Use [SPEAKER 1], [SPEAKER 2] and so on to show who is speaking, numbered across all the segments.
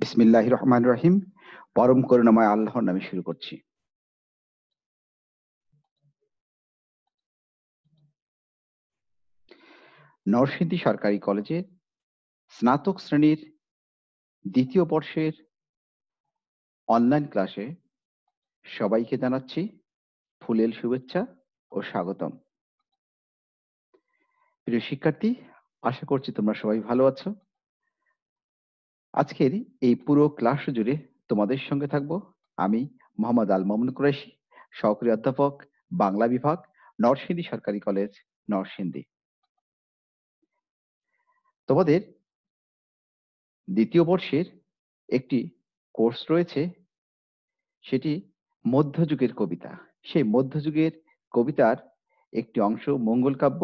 [SPEAKER 1] বিসমিল্লাহ রহমান রহিম পরম করুণাময় আল্লাহর নামে শুরু করছি নরসিংদী সরকারি কলেজের স্নাতক শ্রেণীর দ্বিতীয় বর্ষের অনলাইন ক্লাসে সবাইকে জানাচ্ছি ফুলেল শুভেচ্ছা ও স্বাগতম প্রিয় শিক্ষার্থী আশা করছি তোমরা সবাই ভালো আছো আজকের এই পুরো ক্লাস জুড়ে তোমাদের সঙ্গে থাকব আমি মোহাম্মদ আল মমন কুরাইশি সহকারী অধ্যাপক বাংলা বিভাগ নরসিংদী সরকারি কলেজ নরসিংদী তোমাদের দ্বিতীয় বর্ষের একটি কোর্স রয়েছে সেটি মধ্যযুগের কবিতা সেই মধ্যযুগের কবিতার একটি অংশ মঙ্গল কাব্য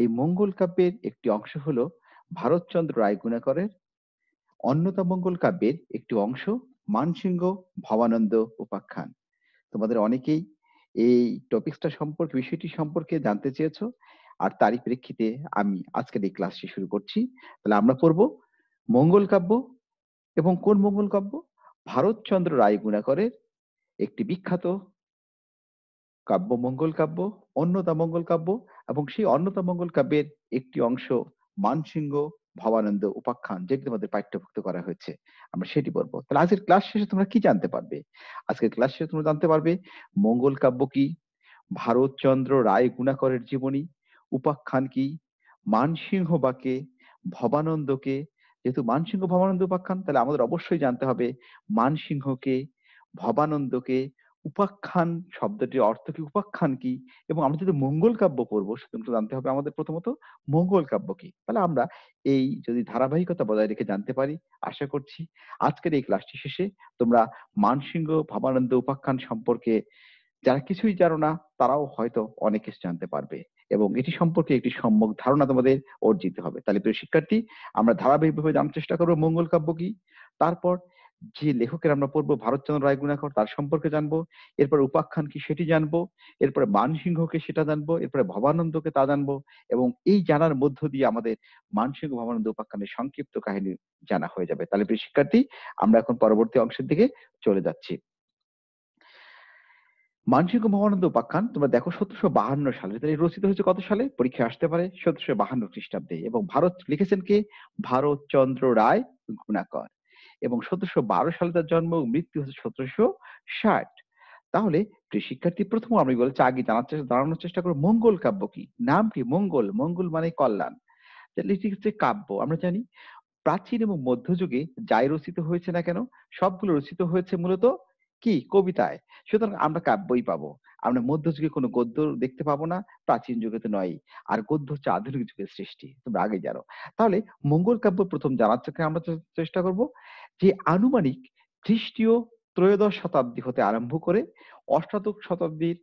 [SPEAKER 1] এই মঙ্গল কাব্যের একটি অংশ হল ভারতচন্দ্র রায় গুণাকরের অন্নতামঙ্গল কাব্যের একটি অংশ মানসিংহ ভবানন্দ উপাখ্যান তোমাদের অনেকেই এই টপিকসটা সম্পর্কে বিষয়টি সম্পর্কে জানতে চেয়েছো আর তারই প্রেক্ষিতে আমি আজকের এই ক্লাসটি শুরু করছি তাহলে আমরা পড়ব মঙ্গল কাব্য এবং কোন মঙ্গল কাব্য ভারতচন্দ্র রায় গুণাকরের একটি বিখ্যাত কাব্য মঙ্গল কাব্য অন্নতা মঙ্গল কাব্য এবং সেই অন্নতা মঙ্গল কাব্যের একটি অংশ মানসিংহ ভবানন্দ উপাখ্যান যেগুলো তোমাদের পাঠ্যভুক্ত করা হয়েছে আমরা সেটি বলবো তাহলে আজকের ক্লাস শেষে তোমরা কি জানতে পারবে আজকের ক্লাস শেষে তোমরা জানতে পারবে মঙ্গল কাব্য কি ভারতচন্দ্র রায় গুণাকরের জীবনী উপাখ্যান কি মানসিংহ বাকে ভবানন্দকে যেহেতু মানসিংহ ভবানন্দ উপাখ্যান তাহলে আমাদের অবশ্যই জানতে হবে মানসিংহকে ভবানন্দকে উপাখ্যান শব্দটির অর্থ কি উপাখ্যান কি এবং আমরা যদি মঙ্গল কাব্য পড়বো সেটা জানতে হবে আমাদের প্রথমত মঙ্গল কাব্য কি তাহলে আমরা এই যদি ধারাবাহিকতা বজায় রেখে জানতে পারি আশা করছি আজকের এই ক্লাসটি শেষে তোমরা মানসিংহ ভাবানন্দ উপাখ্যান সম্পর্কে যারা কিছুই জানো না তারাও হয়তো অনেক কিছু জানতে পারবে এবং এটি সম্পর্কে একটি সম্যক ধারণা তোমাদের অর্জিত হবে তাহলে প্রিয় শিক্ষার্থী আমরা ধারাবাহিকভাবে জানার চেষ্টা করবো মঙ্গল কাব্য কি তারপর যে লেখকের আমরা পড়বো ভারতচন্দ্র রায়গুণাকর তার সম্পর্কে জানবো এরপর উপাখ্যান কি সেটি জানবো এরপরে মানসিংহকে সেটা জানবো এরপরে ভবানন্দকে তা জানবো এবং এই জানার মধ্য দিয়ে আমাদের মানসিংহ ভবানন্দ উপাখ্যানের সংক্ষিপ্ত কাহিনী জানা হয়ে যাবে তাহলে প্রিয় শিক্ষার্থী আমরা এখন পরবর্তী অংশের দিকে চলে যাচ্ছি মানসিংহ ভবানন্দ উপাখ্যান তোমরা দেখো সতেরোশো বাহান্ন সালে তাহলে রচিত হয়েছে কত সালে পরীক্ষা আসতে পারে সতেরোশো বাহান্ন খ্রিস্টাব্দে এবং ভারত লিখেছেন কে ভারতচন্দ্র রায় গুণাকর এবং সতেরোশো বারো সালে তার জন্ম মৃত্যু হচ্ছে সতেরোশো ষাট তাহলে শিক্ষার্থী প্রথম আমি বলছি আগে জানার চেষ্টা দাঁড়ানোর চেষ্টা করো মঙ্গল কাব্য কি নাম কি মঙ্গল মঙ্গল মানে কল্যাণ এটি হচ্ছে কাব্য আমরা জানি প্রাচীন এবং মধ্যযুগে যাই রচিত হয়েছে না কেন সবগুলো রচিত হয়েছে মূলত কি কবিতায় সুতরাং আমরা কাব্যই পাবো আমরা মধ্যযুগে কোনো গদ্য দেখতে পাবো না প্রাচীন যুগে তো নয় আর গদ্য হচ্ছে আধুনিক যুগের সৃষ্টি তোমরা আগে জানো তাহলে মঙ্গল কাব্য প্রথম জানার থেকে আমরা চেষ্টা করব যে আনুমানিক খ্রিস্টীয় ত্রয়োদশ শতাব্দী হতে আরম্ভ করে অষ্টাদশ শতাব্দীর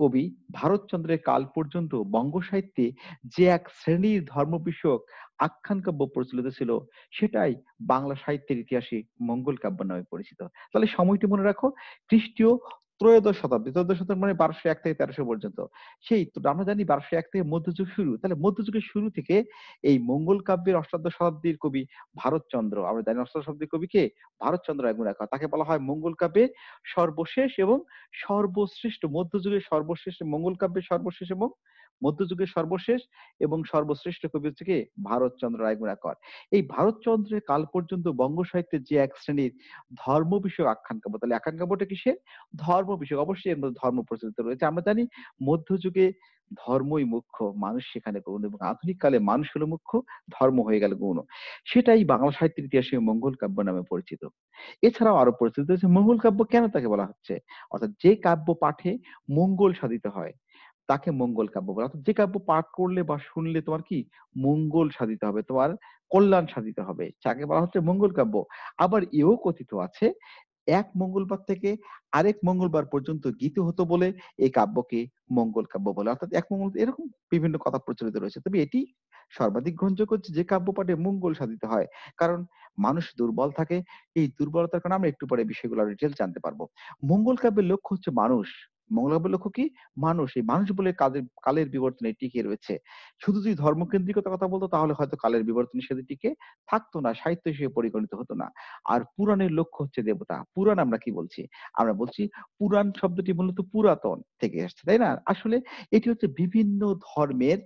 [SPEAKER 1] কবি ভারতচন্দ্রের কাল পর্যন্ত বঙ্গ সাহিত্যে যে এক শ্রেণীর ধর্ম বিষয়ক আখ্যান কাব্য প্রচলিত ছিল সেটাই বাংলা সাহিত্যের ইতিহাসে মঙ্গল কাব্য নামে পরিচিত তাহলে সময়টি মনে রাখো খ্রিস্টীয় ত্রয়োদশ শতাব্দী ত্রয়োদশ শতাব্দী মানে বারোশো এক থেকে তেরোশো পর্যন্ত সেই আমরা জানি বারোশো এক থেকে মধ্যযুগ শুরু তাহলে মধ্যযুগের শুরু থেকে এই মঙ্গল কাব্যের অষ্টাদশ শতাব্দীর কবি ভারতচন্দ্র আমরা জানি অষ্টাদশ শতাব্দীর কবিকে ভারতচন্দ্র একগুণ রাখা তাকে বলা হয় মঙ্গল কাব্যের সর্বশেষ এবং সর্বশ্রেষ্ঠ মধ্যযুগের সর্বশ্রেষ্ঠ মঙ্গল কাব্যের সর্বশেষ এবং মধ্যযুগের সর্বশেষ এবং সর্বশ্রেষ্ঠ কবি হচ্ছে কি ভারতচন্দ্র রায়গুণাকর এই ভারতচন্দ্রের কাল পর্যন্ত বঙ্গ সাহিত্যের যে এক শ্রেণীর ধর্ম বিষয়ক আখ্যান কাব্য তাহলে আখ্যান কাব্যটা কিসে ধর্ম বিষয়ক অবশ্যই এর মধ্যে ধর্ম প্রচলিত রয়েছে আমরা জানি মধ্যযুগে ধর্মই মুখ্য মানুষ সেখানে গৌণ এবং আধুনিক কালে মানুষ হলো মুখ্য ধর্ম হয়ে গেল গৌণ সেটাই বাংলা সাহিত্যের ইতিহাসে মঙ্গল কাব্য নামে পরিচিত এছাড়াও আরো পরিচিত হচ্ছে মঙ্গল কাব্য কেন তাকে বলা হচ্ছে অর্থাৎ যে কাব্য পাঠে মঙ্গল সাধিত হয় তাকে মঙ্গল কাব্য বলে অর্থাৎ যে কাব্য পাঠ করলে বা শুনলে তোমার কি মঙ্গল সাধিত হবে তোমার কল্যাণ সাধিত হবে তাকে বলা হচ্ছে মঙ্গল কাব্য আবার এও কথিত আছে এক মঙ্গলবার থেকে আরেক মঙ্গলবার পর্যন্ত গীত হতো বলে এই কাব্যকে মঙ্গল কাব্য বলে অর্থাৎ এক মঙ্গল এরকম বিভিন্ন কথা প্রচলিত রয়েছে তবে এটি সর্বাধিক গ্রহণযোগ্য হচ্ছে যে কাব্য পাঠে মঙ্গল সাধিত হয় কারণ মানুষ দুর্বল থাকে এই দুর্বলতার কারণে আমরা একটু পরে বিষয়গুলো ডিটেল জানতে পারবো মঙ্গল কাব্যের লক্ষ্য হচ্ছে মানুষ মঙ্গলাবল লক্ষ্য কি মানুষ এই মানুষ বলে কালের কালের বিবর্তনে টিকে রয়েছে শুধু যদি ধর্মকেন্দ্রিকতার কথা বলতো তাহলে হয়তো কালের বিবর্তনে সেদিন টিকে থাকতো না সাহিত্য হিসেবে পরিগণিত হতো না আর পুরাণের লক্ষ্য হচ্ছে দেবতা পুরাণ আমরা কি বলছি আমরা বলছি পুরাণ শব্দটি মূলত পুরাতন থেকে এসছে তাই না আসলে এটি হচ্ছে বিভিন্ন ধর্মের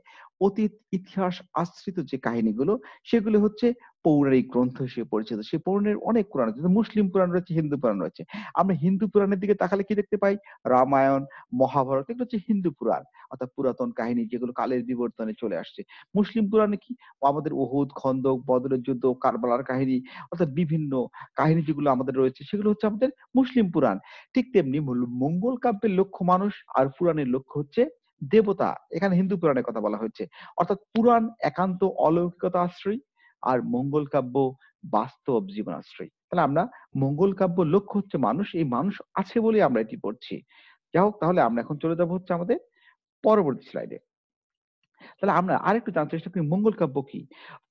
[SPEAKER 1] অতীত ইতিহাস আশ্রিত যে কাহিনীগুলো সেগুলো হচ্ছে পৌরাণিক গ্রন্থ হিসেবে পরিচিত সেই পৌরাণের অনেক পুরাণ আছে মুসলিম পুরাণ রয়েছে হিন্দু পুরাণ রয়েছে আমরা হিন্দু পুরাণের দিকে তাকালে কি দেখতে পাই রামায়ণ মহাভারত এগুলো হচ্ছে হিন্দু পুরাণ অর্থাৎ পুরাতন কাহিনী যেগুলো কালের বিবর্তনে চলে আসছে মুসলিম পুরাণে কি আমাদের ওহুদ খন্দক বদরের যুদ্ধ কারবালার কাহিনী অর্থাৎ বিভিন্ন কাহিনী যেগুলো আমাদের রয়েছে সেগুলো হচ্ছে আমাদের মুসলিম পুরাণ ঠিক তেমনি মঙ্গল কাব্যের লক্ষ্য মানুষ আর পুরাণের লক্ষ্য হচ্ছে দেবতা এখানে হিন্দু পুরাণের কথা বলা হয়েছে অর্থাৎ পুরাণ একান্ত অলৌকিকতা আশ্রয়ী আর মঙ্গল কাব্য বাস্তব জীবনাশ্রয় তাহলে আমরা মঙ্গল কাব্য লক্ষ্য হচ্ছে মানুষ এই মানুষ আছে বলে আমরা এটি পড়ছি যাই হোক তাহলে আমরা এখন চলে যাবো হচ্ছে আমাদের পরবর্তী স্লাইডে তাহলে আমরা আরেকটু জানতে চেষ্টা করি মঙ্গল কাব্য কি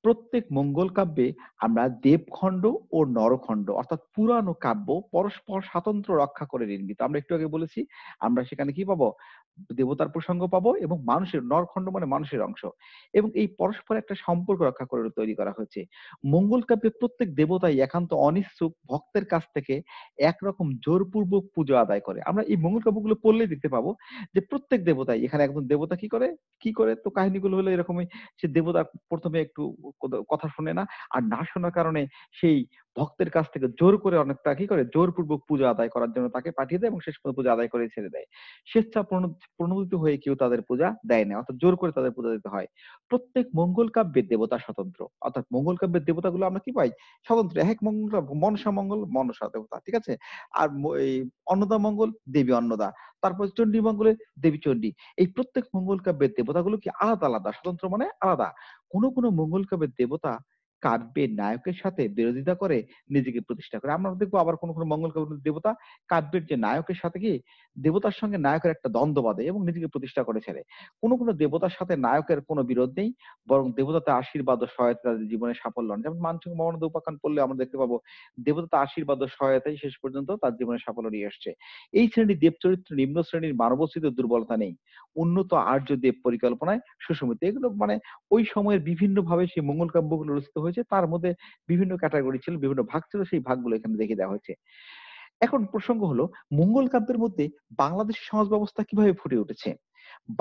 [SPEAKER 1] প্রত্যেক মঙ্গল কাব্যে আমরা দেবখণ্ড ও নরখণ্ড অর্থাৎ পুরানো কাব্য পরস্পর স্বাতন্ত্র রক্ষা করে নির্মিত আমরা একটু আগে বলেছি আমরা সেখানে কি পাবো দেবতার প্রসঙ্গ পাবো এবং মানুষের নরখণ্ড মানে মানুষের অংশ এবং এই পরস্পর একটা সম্পর্ক রক্ষা করে তৈরি করা হয়েছে মঙ্গল কাব্যে প্রত্যেক দেবতাই একান্ত অনিচ্ছুক ভক্তের কাছ থেকে একরকম জোরপূর্বক পুজো আদায় করে আমরা এই মঙ্গল কাব্যগুলো পড়লেই দেখতে পাবো যে প্রত্যেক দেবতাই এখানে একজন দেবতা কি করে কি করে তো কাহিনীগুলো হলো এরকমই সে দেবতা প্রথমে একটু কথা শুনে না আর না শোনার কারণে সেই ভক্তের কাছ থেকে জোর করে অনেকটা কি করে জোরপূর্বক পূজা আদায় করার জন্য তাকে পাঠিয়ে দেয় এবং শেষ পর্যন্ত পূজা আদায় করে ছেড়ে দেয় স্বেচ্ছা প্রণোদিত হয়ে কেউ তাদের পূজা দেয় না অর্থাৎ জোর করে তাদের পূজা দিতে হয় প্রত্যেক মঙ্গল কাব্যের দেবতা স্বতন্ত্র অর্থাৎ মঙ্গল কাব্যের দেবতা গুলো আমরা কি পাই স্বতন্ত্র এক মঙ্গল মনসা মঙ্গল মনসা দেবতা ঠিক আছে আর এই অন্নদা মঙ্গল দেবী অন্নদা তারপর চণ্ডী মঙ্গলের দেবী চণ্ডী এই প্রত্যেক মঙ্গল কাব্যের দেবতা গুলো কি আলাদা আলাদা স্বতন্ত্র মানে আলাদা কোনো কোনো মঙ্গল কাব্যের দেবতা কাব্যে নায়কের সাথে বিরোধিতা করে নিজেকে প্রতিষ্ঠা করে আমরা দেখবো আবার কোনো কোনো মঙ্গল কাব্য দেবতা কাব্যের যে নায়কের সাথে কি দেবতার সঙ্গে নায়কের একটা দ্বন্দ্ব বাদে এবং নিজেকে প্রতিষ্ঠা করে ছেড়ে কোনো কোনো দেবতার সাথে নায়কের কোনো বিরোধ নেই বরং দেবতা তার আশীর্বাদ ও সহায়তা তাদের জীবনে সাফল্য আনে যেমন মানসিক মরণদ উপাখ্যান পড়লে আমরা দেখতে পাবো দেবতা তার আশীর্বাদ ও সহায়তাই শেষ পর্যন্ত তার জীবনে সাফল্য নিয়ে আসছে এই শ্রেণীর দেব চরিত্র নিম্ন শ্রেণীর মানবস্থিত দুর্বলতা নেই উন্নত আর্য দেব পরিকল্পনায় সুসমিত এগুলো মানে ওই সময়ের বিভিন্ন ভাবে সেই মঙ্গল কাব্যগুলো রচিত হয়েছে হয়েছে তার মধ্যে বিভিন্ন ক্যাটাগরি ছিল বিভিন্ন ভাগ ছিল সেই ভাগগুলো এখানে দেখে দেওয়া হয়েছে এখন প্রসঙ্গ হলো মঙ্গল কাব্যের মধ্যে বাংলাদেশের সমাজ ব্যবস্থা কিভাবে ফুটে উঠেছে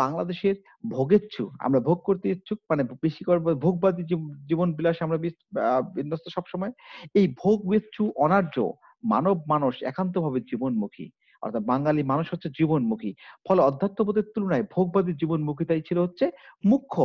[SPEAKER 1] বাংলাদেশের ভোগেচ্ছু আমরা ভোগ করতে ইচ্ছুক মানে বেশি করব ভোগবাদী জীবন বিলাস আমরা বিন্যস্ত সবসময় এই ভোগ বেচ্ছু অনার্য মানব মানুষ একান্তভাবে জীবনমুখী অর্থাৎ বাঙালি মানুষ হচ্ছে জীবনমুখী ফলে অধ্যাত্মবোধের তুলনায় ভোগবাদী তাই ছিল হচ্ছে মুখ্য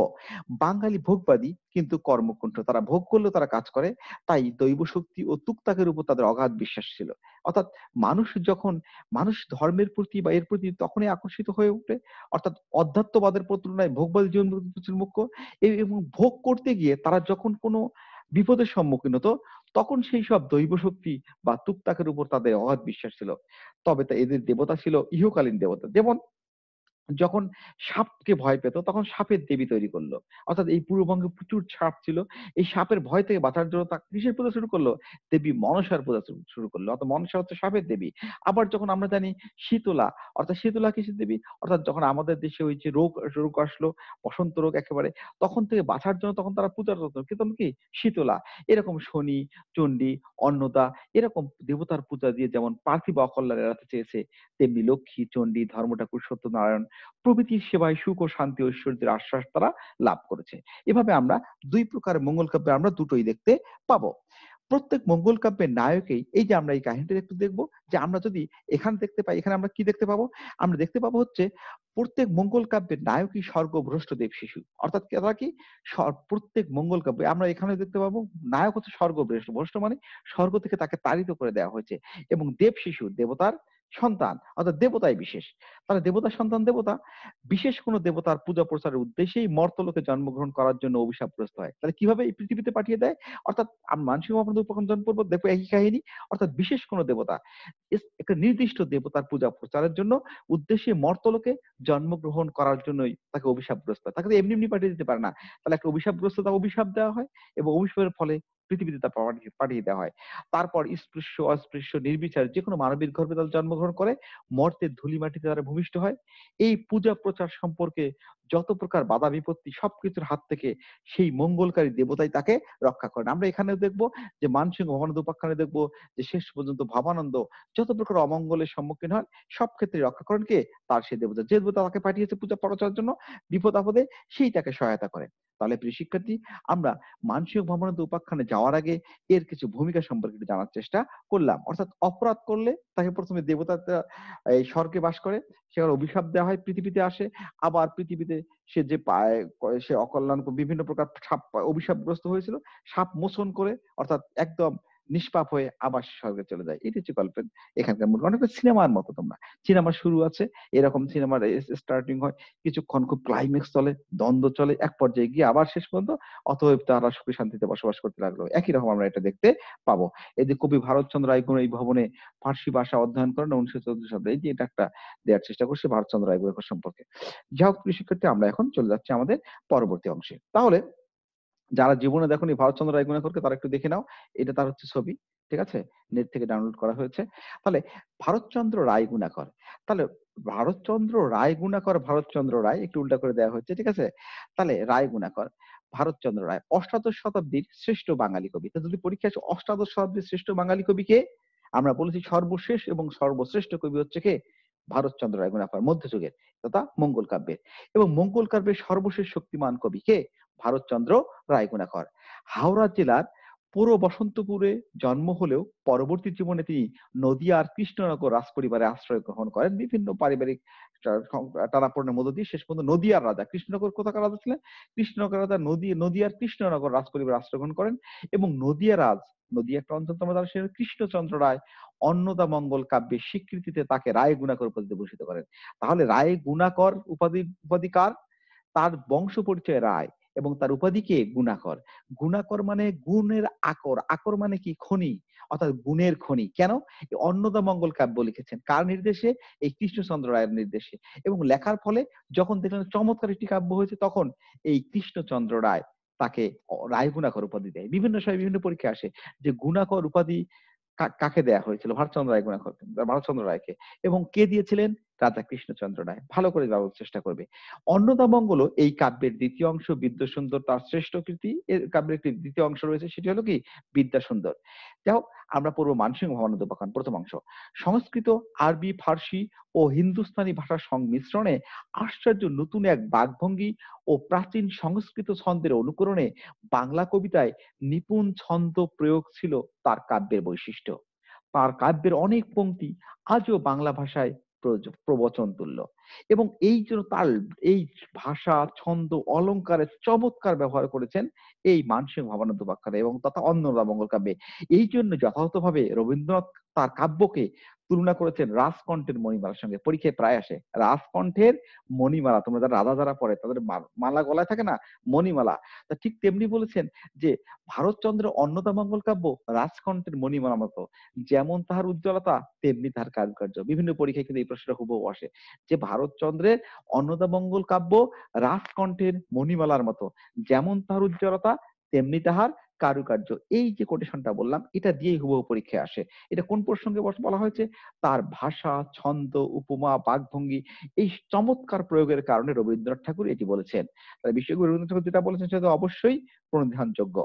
[SPEAKER 1] বাঙালি ভোগবাদী কিন্তু কর্মকুণ্ঠ তারা ভোগ করলেও তারা কাজ করে তাই দৈব শক্তি ও তুকতাকের উপর তাদের অগাধ বিশ্বাস ছিল অর্থাৎ মানুষ যখন মানুষ ধর্মের প্রতি বা এর প্রতি তখনই আকর্ষিত হয়ে উঠে অর্থাৎ অধ্যাত্মবাদের তুলনায় ভোগবাদী জীবন মুখ্য এবং ভোগ করতে গিয়ে তারা যখন কোনো বিপদের সম্মুখীন হতো তখন সেই সব দৈব শক্তি বা তুক্তাকের উপর তাদের অগাধ বিশ্বাস ছিল তবে তা এদের দেবতা ছিল ইহকালীন দেবতা যেমন যখন সাপকে ভয় পেত তখন সাপের দেবী তৈরি করলো অর্থাৎ এই পূর্ববঙ্গে প্রচুর সাপ ছিল এই সাপের ভয় থেকে বাঁচার জন্য তা কিসের পূজা শুরু করলো দেবী মনসার পূজা শুরু করলো অর্থাৎ মনসা হচ্ছে সাপের দেবী আবার যখন আমরা জানি শীতলা অর্থাৎ শীতলা কিসের দেবী অর্থাৎ যখন আমাদের দেশে ওই যে রোগ রোগ আসলো বসন্ত রোগ একেবারে তখন থেকে বাঁচার জন্য তখন তারা পূজা করতো কিন্তু কি শীতলা এরকম শনি চণ্ডী অন্নদা এরকম দেবতার পূজা দিয়ে যেমন পার্থিব অকল্যাণ এড়াতে চেয়েছে তেমনি লক্ষ্মী চণ্ডী ঠাকুর সত্যনারায়ণ প্রভৃতির সেবায় সুখ ও শান্তি ঐশ্বর্যের আশ্বাস তারা লাভ করেছে এভাবে আমরা দুই প্রকার মঙ্গল কাব্যে আমরা দুটোই দেখতে পাবো প্রত্যেক মঙ্গল কাব্যের নায়কেই এই যে আমরা এই কাহিনীটা একটু দেখবো যে আমরা যদি এখানে দেখতে পাই এখানে আমরা কি দেখতে পাবো আমরা দেখতে পাবো হচ্ছে প্রত্যেক মঙ্গল কাব্যের নায়কই স্বর্গভ্রষ্ট দেব শিশু অর্থাৎ তারা কি প্রত্যেক মঙ্গল কাব্য আমরা এখানে দেখতে পাবো নায়ক হচ্ছে স্বর্গভ্রষ্ট ভ্রষ্ট মানে স্বর্গ থেকে তাকে তাড়িত করে দেওয়া হয়েছে এবং দেব শিশু দেবতার সন্তান অর্থাৎ দেবতাই বিশেষ তাহলে দেবতা সন্তান দেবতা বিশেষ কোন দেবতার পূজা প্রচারের উদ্দেশ্যেই মর্তলোকে জন্মগ্রহণ করার জন্য অভিশাপগ্রস্ত হয় তাহলে কিভাবে এই পৃথিবীতে পাঠিয়ে দেয় অর্থাৎ মানসিক আপনাদের উপকঞ্চন পূর্ব দেখবো একই কাহিনী অর্থাৎ বিশেষ কোন দেবতা একটা নির্দিষ্ট দেবতার পূজা প্রচারের জন্য উদ্দেশ্যে মর্তলোকে জন্মগ্রহণ করার জন্যই তাকে অভিশাপগ্রস্ত হয় তাকে তো এমনি এমনি পাঠিয়ে দিতে পারে না তাহলে একটা অভিশাপগ্রস্ত তাকে অভিশাপ দেওয়া হয় এবং অভিশাপের ফলে পৃথিবীতে তা পাঠিয়ে দেওয়া হয় তারপর স্পৃশ্য অস্পৃশ্য নির্বিচার যে কোনো মানবিক গর্ভে তারা জন্মগ্রহণ করে মর্তের ধুলি মাটিতে তারা ভূমিষ্ঠ হয় এই পূজা প্রচার সম্পর্কে যত প্রকার বাধা বিপত্তি সবকিছুর হাত থেকে সেই মঙ্গলকারী দেবতাই তাকে রক্ষা করেন আমরা এখানে দেখব যে মানসিংহ ভবানন্দ উপাখ্যানে দেখব যে শেষ পর্যন্ত ভবানন্দ যত প্রকার অমঙ্গলের সম্মুখীন হন সব ক্ষেত্রে রক্ষা করেন কে তার সেই দেবতা যে দেবতা তাকে পাঠিয়েছে পূজা প্রচার জন্য বিপদ আপদে সেই তাকে সহায়তা করেন তাহলে প্রিয় শিক্ষার্থী আমরা মানসিক ভ্রমণান্ত উপাখ্যানে যাওয়ার আগে এর কিছু ভূমিকা সম্পর্কে জানার চেষ্টা করলাম অর্থাৎ অপরাধ করলে তাকে প্রথমে দেবতা এই স্বর্গে বাস করে সেখানে অভিশাপ দেওয়া হয় পৃথিবীতে আসে আবার পৃথিবীতে সে যে পায় সে অকল্যাণ বিভিন্ন প্রকার সাপ অভিশাপগ্রস্ত হয়েছিল সাপ মোচন করে অর্থাৎ একদম নিষ্পাপ হয়ে আবার স্বর্গে চলে যায় এটি হচ্ছে গল্পের এখানকার মূল অনেকটা সিনেমার মতো তোমরা সিনেমা শুরু আছে এরকম সিনেমার স্টার্টিং হয় কিছুক্ষণ খুব ক্লাইম্যাক্স চলে দ্বন্দ্ব চলে এক পর্যায়ে গিয়ে আবার শেষ পর্যন্ত অতএব তারা সুখে শান্তিতে বসবাস করতে লাগলো একই রকম আমরা এটা দেখতে পাবো এই যে কবি ভারতচন্দ্র রায়গুণ এই ভবনে ফার্সি ভাষা অধ্যয়ন করেন উনিশশো চৌদ্দ সালে এই যে এটা একটা দেওয়ার চেষ্টা করছে ভারতচন্দ্র রায়গুণ সম্পর্কে যাই হোক আমরা এখন চলে যাচ্ছি আমাদের পরবর্তী অংশে তাহলে যারা জীবনে দেখনি ভারতচন্দ্র রায়গুণাকরকে তারা একটু দেখে নাও এটা তার হচ্ছে ছবি ঠিক আছে নেট থেকে ডাউনলোড করা হয়েছে তাহলে ভারতচন্দ্র রায়গুণাকর তাহলে ভারতচন্দ্র রায়গুণাকর ভারতচন্দ্র রায় একটু উল্টা করে দেওয়া হয়েছে ঠিক আছে তাহলে রায়গুণাকর ভারতচন্দ্র রায় অষ্টাদশ শতাব্দীর শ্রেষ্ঠ বাঙালি কবি তা যদি পরীক্ষা আসে অষ্টাদশ শতাব্দীর শ্রেষ্ঠ বাঙালি কবিকে আমরা বলেছি সর্বশেষ এবং সর্বশ্রেষ্ঠ কবি হচ্ছে কে ভারতচন্দ্র রায়গুণাকর মধ্যযুগের তথা মঙ্গল কাব্যের এবং মঙ্গল কাব্যের সর্বশেষ শক্তিমান কবি কে ভারতচন্দ্র রায়গুণাকর হাওড়া জেলার পুরো বসন্তপুরে জন্ম হলেও পরবর্তী জীবনে তিনি নদিয়ার কৃষ্ণনগর রাজপরিবারে আশ্রয় গ্রহণ করেন বিভিন্ন পারিবারিক টানাপড়নের মধ্য দিয়ে শেষ পর্যন্ত নদিয়ার রাজা কৃষ্ণনগর কোথাকার রাজা ছিলেন কৃষ্ণনগর রাজা নদী নদিয়ার কৃষ্ণনগর রাজপরিবারে আশ্রয় গ্রহণ করেন এবং নদিয়া রাজ নদিয়া একটা অন্যতম রাজা কৃষ্ণচন্দ্র রায় অন্নদা মঙ্গল কাব্যের স্বীকৃতিতে তাকে রায় গুণাকর উপাধিতে ভূষিত করেন তাহলে রায় গুণাকর উপাধি উপাধিকার তার বংশ পরিচয় রায় এবং তার উপাধিকে গুণাকর গুণাকর মানে গুণের আকর আকর মানে কি খনি অর্থাৎ গুণের খনি কেন অন্নদা মঙ্গল কাব্য লিখেছেন কার নির্দেশে এই কৃষ্ণচন্দ্র রায়ের নির্দেশে এবং লেখার ফলে যখন দেখলেন চমৎকার একটি কাব্য হয়েছে তখন এই কৃষ্ণচন্দ্র রায় তাকে রায় গুণাকর উপাধি দেয় বিভিন্ন সময় বিভিন্ন পরীক্ষা আসে যে গুণাকর উপাধি কাকে দেয়া হয়েছিল ভারতচন্দ্র রায় গুণাকর ভারতচন্দ্র রায়কে এবং কে দিয়েছিলেন রাজা কৃষ্ণচন্দ্র রায় ভালো করে যাওয়ার চেষ্টা করবে মঙ্গল এই কাব্যের দ্বিতীয় অংশ বিদ্যাসুন্দর তার শ্রেষ্ঠ কৃতি কাব্যের একটি দ্বিতীয় অংশ রয়েছে সেটি হলো কি বিদ্যাসুন্দর যাই হোক আমরা পূর্ব মানসিংহ ভবানন্দ উপাখ্যান প্রথম অংশ সংস্কৃত আরবি ফার্সি ও হিন্দুস্তানি ভাষার সংমিশ্রণে আশ্চর্য নতুন এক বাঘভঙ্গি ও প্রাচীন সংস্কৃত ছন্দের অনুকরণে বাংলা কবিতায় নিপুণ ছন্দ প্রয়োগ ছিল তার কাব্যের বৈশিষ্ট্য তার কাব্যের অনেক পংক্তি আজও বাংলা ভাষায় প্রবচন তুলল এবং এই জন্য তার এই ভাষা ছন্দ অলঙ্কারের চমৎকার ব্যবহার করেছেন এই মানসিক ভাবানন্দ উপাখ্যানে এবং তথা অন্নদা মঙ্গল কাব্যে এই জন্য যথাযথভাবে রবীন্দ্রনাথ তার কাব্যকে তুলনা করেছেন রাজকণ্ঠের মণিমালার সঙ্গে পরীক্ষায় প্রায় আসে রাজকণ্ঠের মণিমালা তোমরা যারা রাধা যারা পড়ে তাদের মালা গলায় থাকে না মণিমালা তা ঠিক তেমনি বলেছেন যে ভারতচন্দ্রের অন্নদা মঙ্গল কাব্য রাজকণ্ঠের মণিমালা মতো যেমন তাহার উজ্জ্বলতা তেমনি তাহার কারুকার্য বিভিন্ন পরীক্ষায় কিন্তু এই প্রশ্নটা খুব আসে যে ভারতচন্দ্রের অন্নদামঙ্গল কাব্য রাসকণ্ঠের মণিমালার মতো যেমন তাহার উজ্জ্বলতা তেমনি তাহার কারুকার্য এই যে কোটেশনটা বললাম এটা দিয়েই হুবহু পরীক্ষায় আসে এটা কোন প্রসঙ্গে বলা হয়েছে তার ভাষা ছন্দ উপমা বাঘভঙ্গি এই চমৎকার প্রয়োগের কারণে রবীন্দ্রনাথ ঠাকুর এটি বলেছেন বিশ্বকবি রবীন্দ্রনাথ ঠাকুর যেটা বলেছেন সেটা অবশ্যই প্রণিধানযোগ্য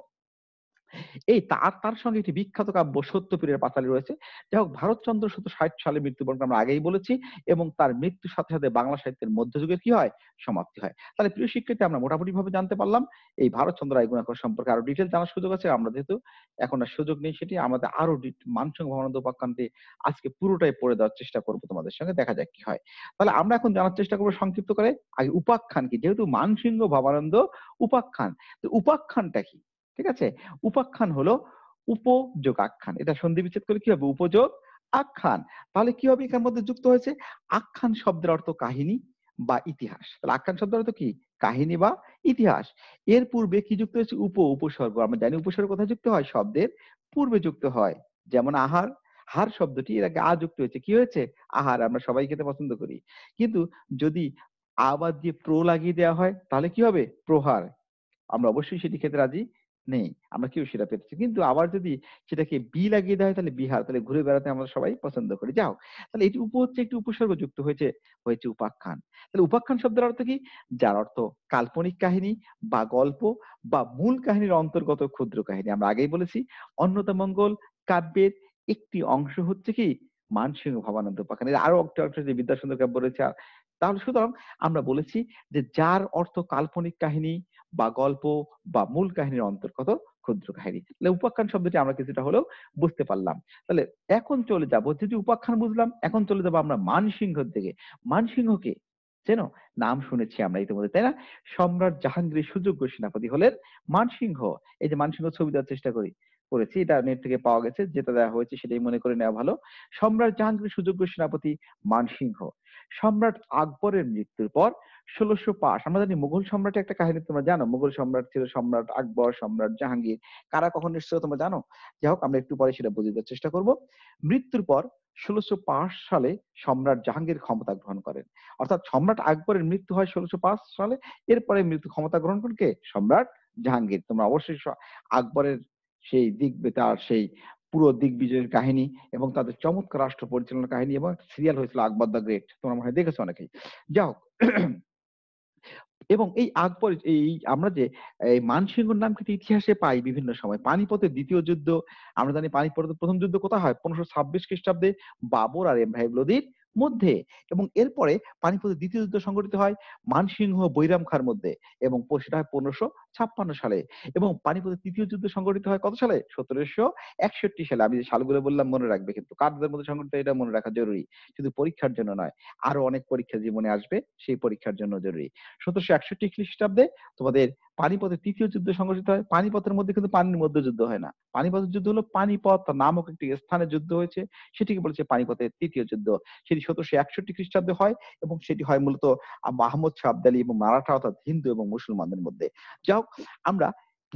[SPEAKER 1] এই তার তার সঙ্গে একটি বিখ্যাত কাব্য সত্যপীরের পাঁচালী রয়েছে যাই হোক ভারতচন্দ্র শত ষাট সালে মৃত্যুবরণ আমরা আগেই বলেছি এবং তার মৃত্যুর সাথে সাথে বাংলা সাহিত্যের মধ্যযুগের কি হয় সমাপ্তি হয় তাহলে প্রিয় শিক্ষার্থী আমরা মোটামুটি ভাবে জানতে পারলাম এই ভারতচন্দ্র আইগুণাকর সম্পর্কে আরো ডিটেল জানার সুযোগ আছে আমরা যেহেতু এখন আর সুযোগ নেই সেটি আমাদের আরো মানসিক ভবানন্দ উপাখ্যানটি আজকে পুরোটাই পড়ে দেওয়ার চেষ্টা করবো তোমাদের সঙ্গে দেখা যাক কি হয় তাহলে আমরা এখন জানার চেষ্টা করবো সংক্ষিপ্ত করে আগে উপাখ্যান কি যেহেতু মানসিংহ ভবানন্দ উপাখ্যান উপাখ্যানটা কি ঠিক আছে উপাখ্যান হলো উপযোগ আখ্যান এটা সন্ধি বিচ্ছেদ করলে কি হবে উপযোগ আখ্যান তাহলে কি হবে এখান মধ্যে যুক্ত হয়েছে আখ্যান শব্দের অর্থ কাহিনী বা ইতিহাস তাহলে আখ্যান শব্দের অর্থ কি কাহিনী বা ইতিহাস এর পূর্বে কি যুক্ত হয়েছে উপ উপসর্গ আমরা জানি উপসর্গ কোথায় যুক্ত হয় শব্দের পূর্বে যুক্ত হয় যেমন আহার হার শব্দটি এর আগে আ যুক্ত হয়েছে কি হয়েছে আহার আমরা সবাই খেতে পছন্দ করি কিন্তু যদি আবার দিয়ে প্র লাগিয়ে দেওয়া হয় তাহলে কি হবে প্রহার আমরা অবশ্যই সেটি খেতে রাজি নেই আমরা কেউ সেটা পেতেছি কিন্তু আবার যদি সেটাকে বি লাগিয়ে দেওয়া হয় তাহলে বিহার তাহলে ঘুরে বেড়াতে আমরা সবাই পছন্দ করি যাও তাহলে এটি উপ হচ্ছে একটি উপসর্গ যুক্ত হয়েছে হয়েছে উপাখ্যান তাহলে উপাখ্যান শব্দের অর্থ কি যার অর্থ কাল্পনিক কাহিনী বা গল্প বা মূল কাহিনীর অন্তর্গত ক্ষুদ্র কাহিনী আমরা আগেই বলেছি অন্নতমঙ্গল কাব্যের একটি অংশ হচ্ছে কি মানসিংহ ভবানন্দ উপাখ্যান আরো একটা অংশ যে বিদ্যাসুন্দর কাব্য রয়েছে তাহলে সুতরাং আমরা বলেছি যে যার অর্থ কাল্পনিক কাহিনী বা গল্প বা মূল কাহিনীর অন্তর্গত ক্ষুদ্র কাহিনী তাহলে উপাখ্যান শব্দটি আমরা কিছুটা হলেও বুঝতে পারলাম তাহলে এখন চলে যাব যদি উপাখ্যান বুঝলাম এখন চলে যাব আমরা মানসিংহর দিকে মানসিংহকে যেন নাম শুনেছি আমরা ইতিমধ্যে তাই না সম্রাট জাহাঙ্গীর সুযোগ্য সেনাপতি হলেন মানসিংহ এই যে মানসিংহ ছবি দেওয়ার চেষ্টা করি করেছি এটা নেট থেকে পাওয়া গেছে যেটা দেওয়া হয়েছে সেটাই মনে করে নেওয়া ভালো সম্রাট জাহাঙ্গীর সুযোগ্য সেনাপতি মানসিংহ সম্রাট আকবরের মৃত্যুর পর ষোলশো পাঁচ আমরা জানি মুঘল সম্রাট একটা কাহিনী তোমরা জানো মুঘল সম্রাট ছিল সম্রাট আকবর সম্রাট জাহাঙ্গীর কারা কখন এসেছিল তোমরা জানো যাই হোক আমরা একটু পরে সেটা বোঝার চেষ্টা করব মৃত্যুর পর ষোলশো পাঁচ সালে সম্রাট জাহাঙ্গীর ক্ষমতা গ্রহণ করেন অর্থাৎ সম্রাট আকবরের মৃত্যু হয় ষোলশো পাঁচ সালে এরপরে মৃত্যু ক্ষমতা গ্রহণ করেন কে সম্রাট জাহাঙ্গীর তোমরা অবশ্যই আকবরের সেই দিক তার সেই পুরো দিগ্বিজয়ের কাহিনী এবং তাদের চমৎকার রাষ্ট্র পরিচালনার কাহিনী এবং সিরিয়াল হয়েছিল আকবর দ্য গ্রেট তোমরা মনে হয় দেখেছো অনেকেই যা হোক এবং এই আকবর এই আমরা যে মানসিংহর নাম কিন্তু ইতিহাসে পাই বিভিন্ন সময় পানিপথের দ্বিতীয় যুদ্ধ আমরা জানি পানিপথের প্রথম যুদ্ধ কোথায় হয় পনেরোশো ছাব্বিশ খ্রিস্টাব্দে বাবর আর এম ভাই লোদির মধ্যে এবং এরপরে পানিপথের দ্বিতীয় যুদ্ধ সংঘটিত হয় মানসিংহ বৈরাম খার মধ্যে এবং সেটা হয় পনেরোশো ছাপ্পান্ন সালে এবং পানিপথের তৃতীয় যুদ্ধ সংঘটিত হয় কত সালে সতেরোশো একষট্টি সালে আমি যে সালগুলো বললাম মনে রাখবে কিন্তু কারদের মধ্যে সংঘটিত এটা মনে রাখা জরুরি শুধু পরীক্ষার জন্য নয় আরো অনেক পরীক্ষা জীবনে আসবে সেই পরীক্ষার জন্য জরুরি সতেরোশো একষট্টি খ্রিস্টাব্দে তোমাদের পানিপথের তৃতীয় যুদ্ধ সংঘটিত হয় পানিপথের মধ্যে কিন্তু পানির মধ্যে যুদ্ধ হয় না পানিপথের যুদ্ধ হলো পানিপথ নামক একটি স্থানে যুদ্ধ হয়েছে সেটিকে বলেছে পানিপথের তৃতীয় যুদ্ধ সেটি সতেরোশো একষট্টি খ্রিস্টাব্দে হয় এবং সেটি হয় মূলত মাহমুদ শাহ আবদালি এবং মারাঠা অর্থাৎ হিন্দু এবং মুসলমানদের মধ্যে যা এছাড়াও আমরা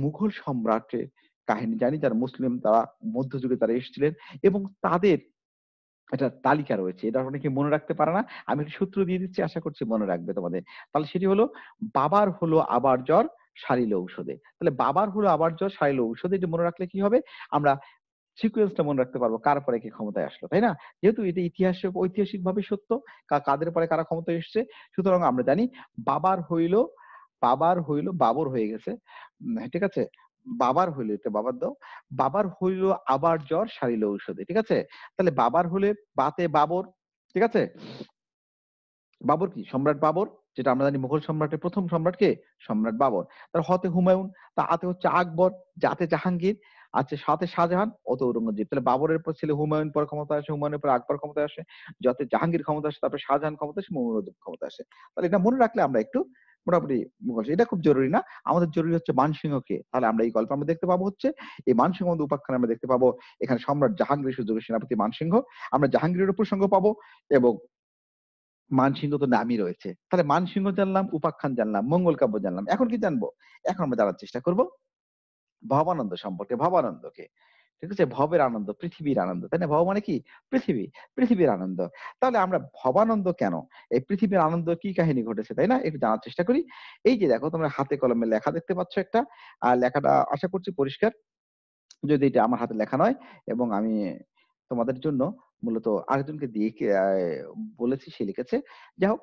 [SPEAKER 1] মুঘল সম্রাটের কাহিনী জানি যারা মুসলিম তারা মধ্যযুগে তারা এসেছিলেন এবং তাদের একটা তালিকা রয়েছে এটা অনেকে মনে রাখতে পারে না আমি একটা সূত্র দিয়ে দিচ্ছি আশা করছি মনে রাখবে তোমাদের তাহলে সেটি হলো বাবার হলো আবার জ্বর সারিল ঔষধে তাহলে বাবার হলো আবার জ্বর সারিল ঔষধে এটা মনে রাখলে কি হবে আমরা সিকুয়েন্সটা মনে রাখতে পারবো কার পরে কি ক্ষমতায় আসলো তাই না যেহেতু এটা ইতিহাস ঐতিহাসিক ভাবে সত্য কাদের পরে কারা ক্ষমতায় এসছে সুতরাং আমরা জানি বাবার হইল বাবার হইল বাবর হয়ে গেছে ঠিক আছে বাবার হইল এটা বাবার দাও বাবার হইল আবার জ্বর সারিল ঔষধে ঠিক আছে তাহলে বাবার হলে বাতে বাবর ঠিক আছে বাবর কি সম্রাট বাবর যেটা আমরা জানি মুঘল সম্রাটের প্রথম সম্রাট কে সম্রাট বাবর তার হতে হুমায়ুন তা আতে হচ্ছে আকবর যাতে জাহাঙ্গীর আছে সাথে শাহজাহান অত ঔরঙ্গজীব তাহলে বাবরের পর ছেলে হুমায়ুন পর ক্ষমতা আসে হুমায়ুনের পর আকবর ক্ষমতা আসে যাতে জাহাঙ্গীর ক্ষমতা আসে তারপরে শাহজাহান ক্ষমতা আসে মুমরুদ্দিন ক্ষমতা আসে তাহলে এটা মনে রাখলে আমরা একটু মোটামুটি মুখস্থ এটা খুব জরুরি না আমাদের জরুরি হচ্ছে মানসিংহকে তাহলে আমরা এই গল্প আমরা দেখতে পাবো হচ্ছে এই মানসিংহ উপাখ্যানে আমরা দেখতে পাবো এখানে সম্রাট জাহাঙ্গীর সুযোগের সেনাপতি মানসিংহ আমরা জাহাঙ্গীরের প্রসঙ্গ পাবো এবং মানসিংহ তো নামই রয়েছে তাহলে মানসিংহ জানলাম উপাখ্যান জানলাম মঙ্গল কাব্য জানলাম এখন কি জানবো এখন আমরা জানার চেষ্টা করব ভবানন্দ সম্পর্কে ভবানন্দকে ঠিক আছে ভবের আনন্দ পৃথিবীর আনন্দ তাই না ভব মানে কি পৃথিবী পৃথিবীর আনন্দ তাহলে আমরা ভবানন্দ কেন এই পৃথিবীর আনন্দ কি কাহিনী ঘটেছে তাই না একটু জানার চেষ্টা করি এই যে দেখো তোমরা হাতে কলমে লেখা দেখতে পাচ্ছ একটা আর লেখাটা আশা করছি পরিষ্কার যদি এটা আমার হাতে লেখা নয় এবং আমি তোমাদের জন্য মূলত আরেকজনকে দিয়ে বলেছি সে লিখেছে যাই হোক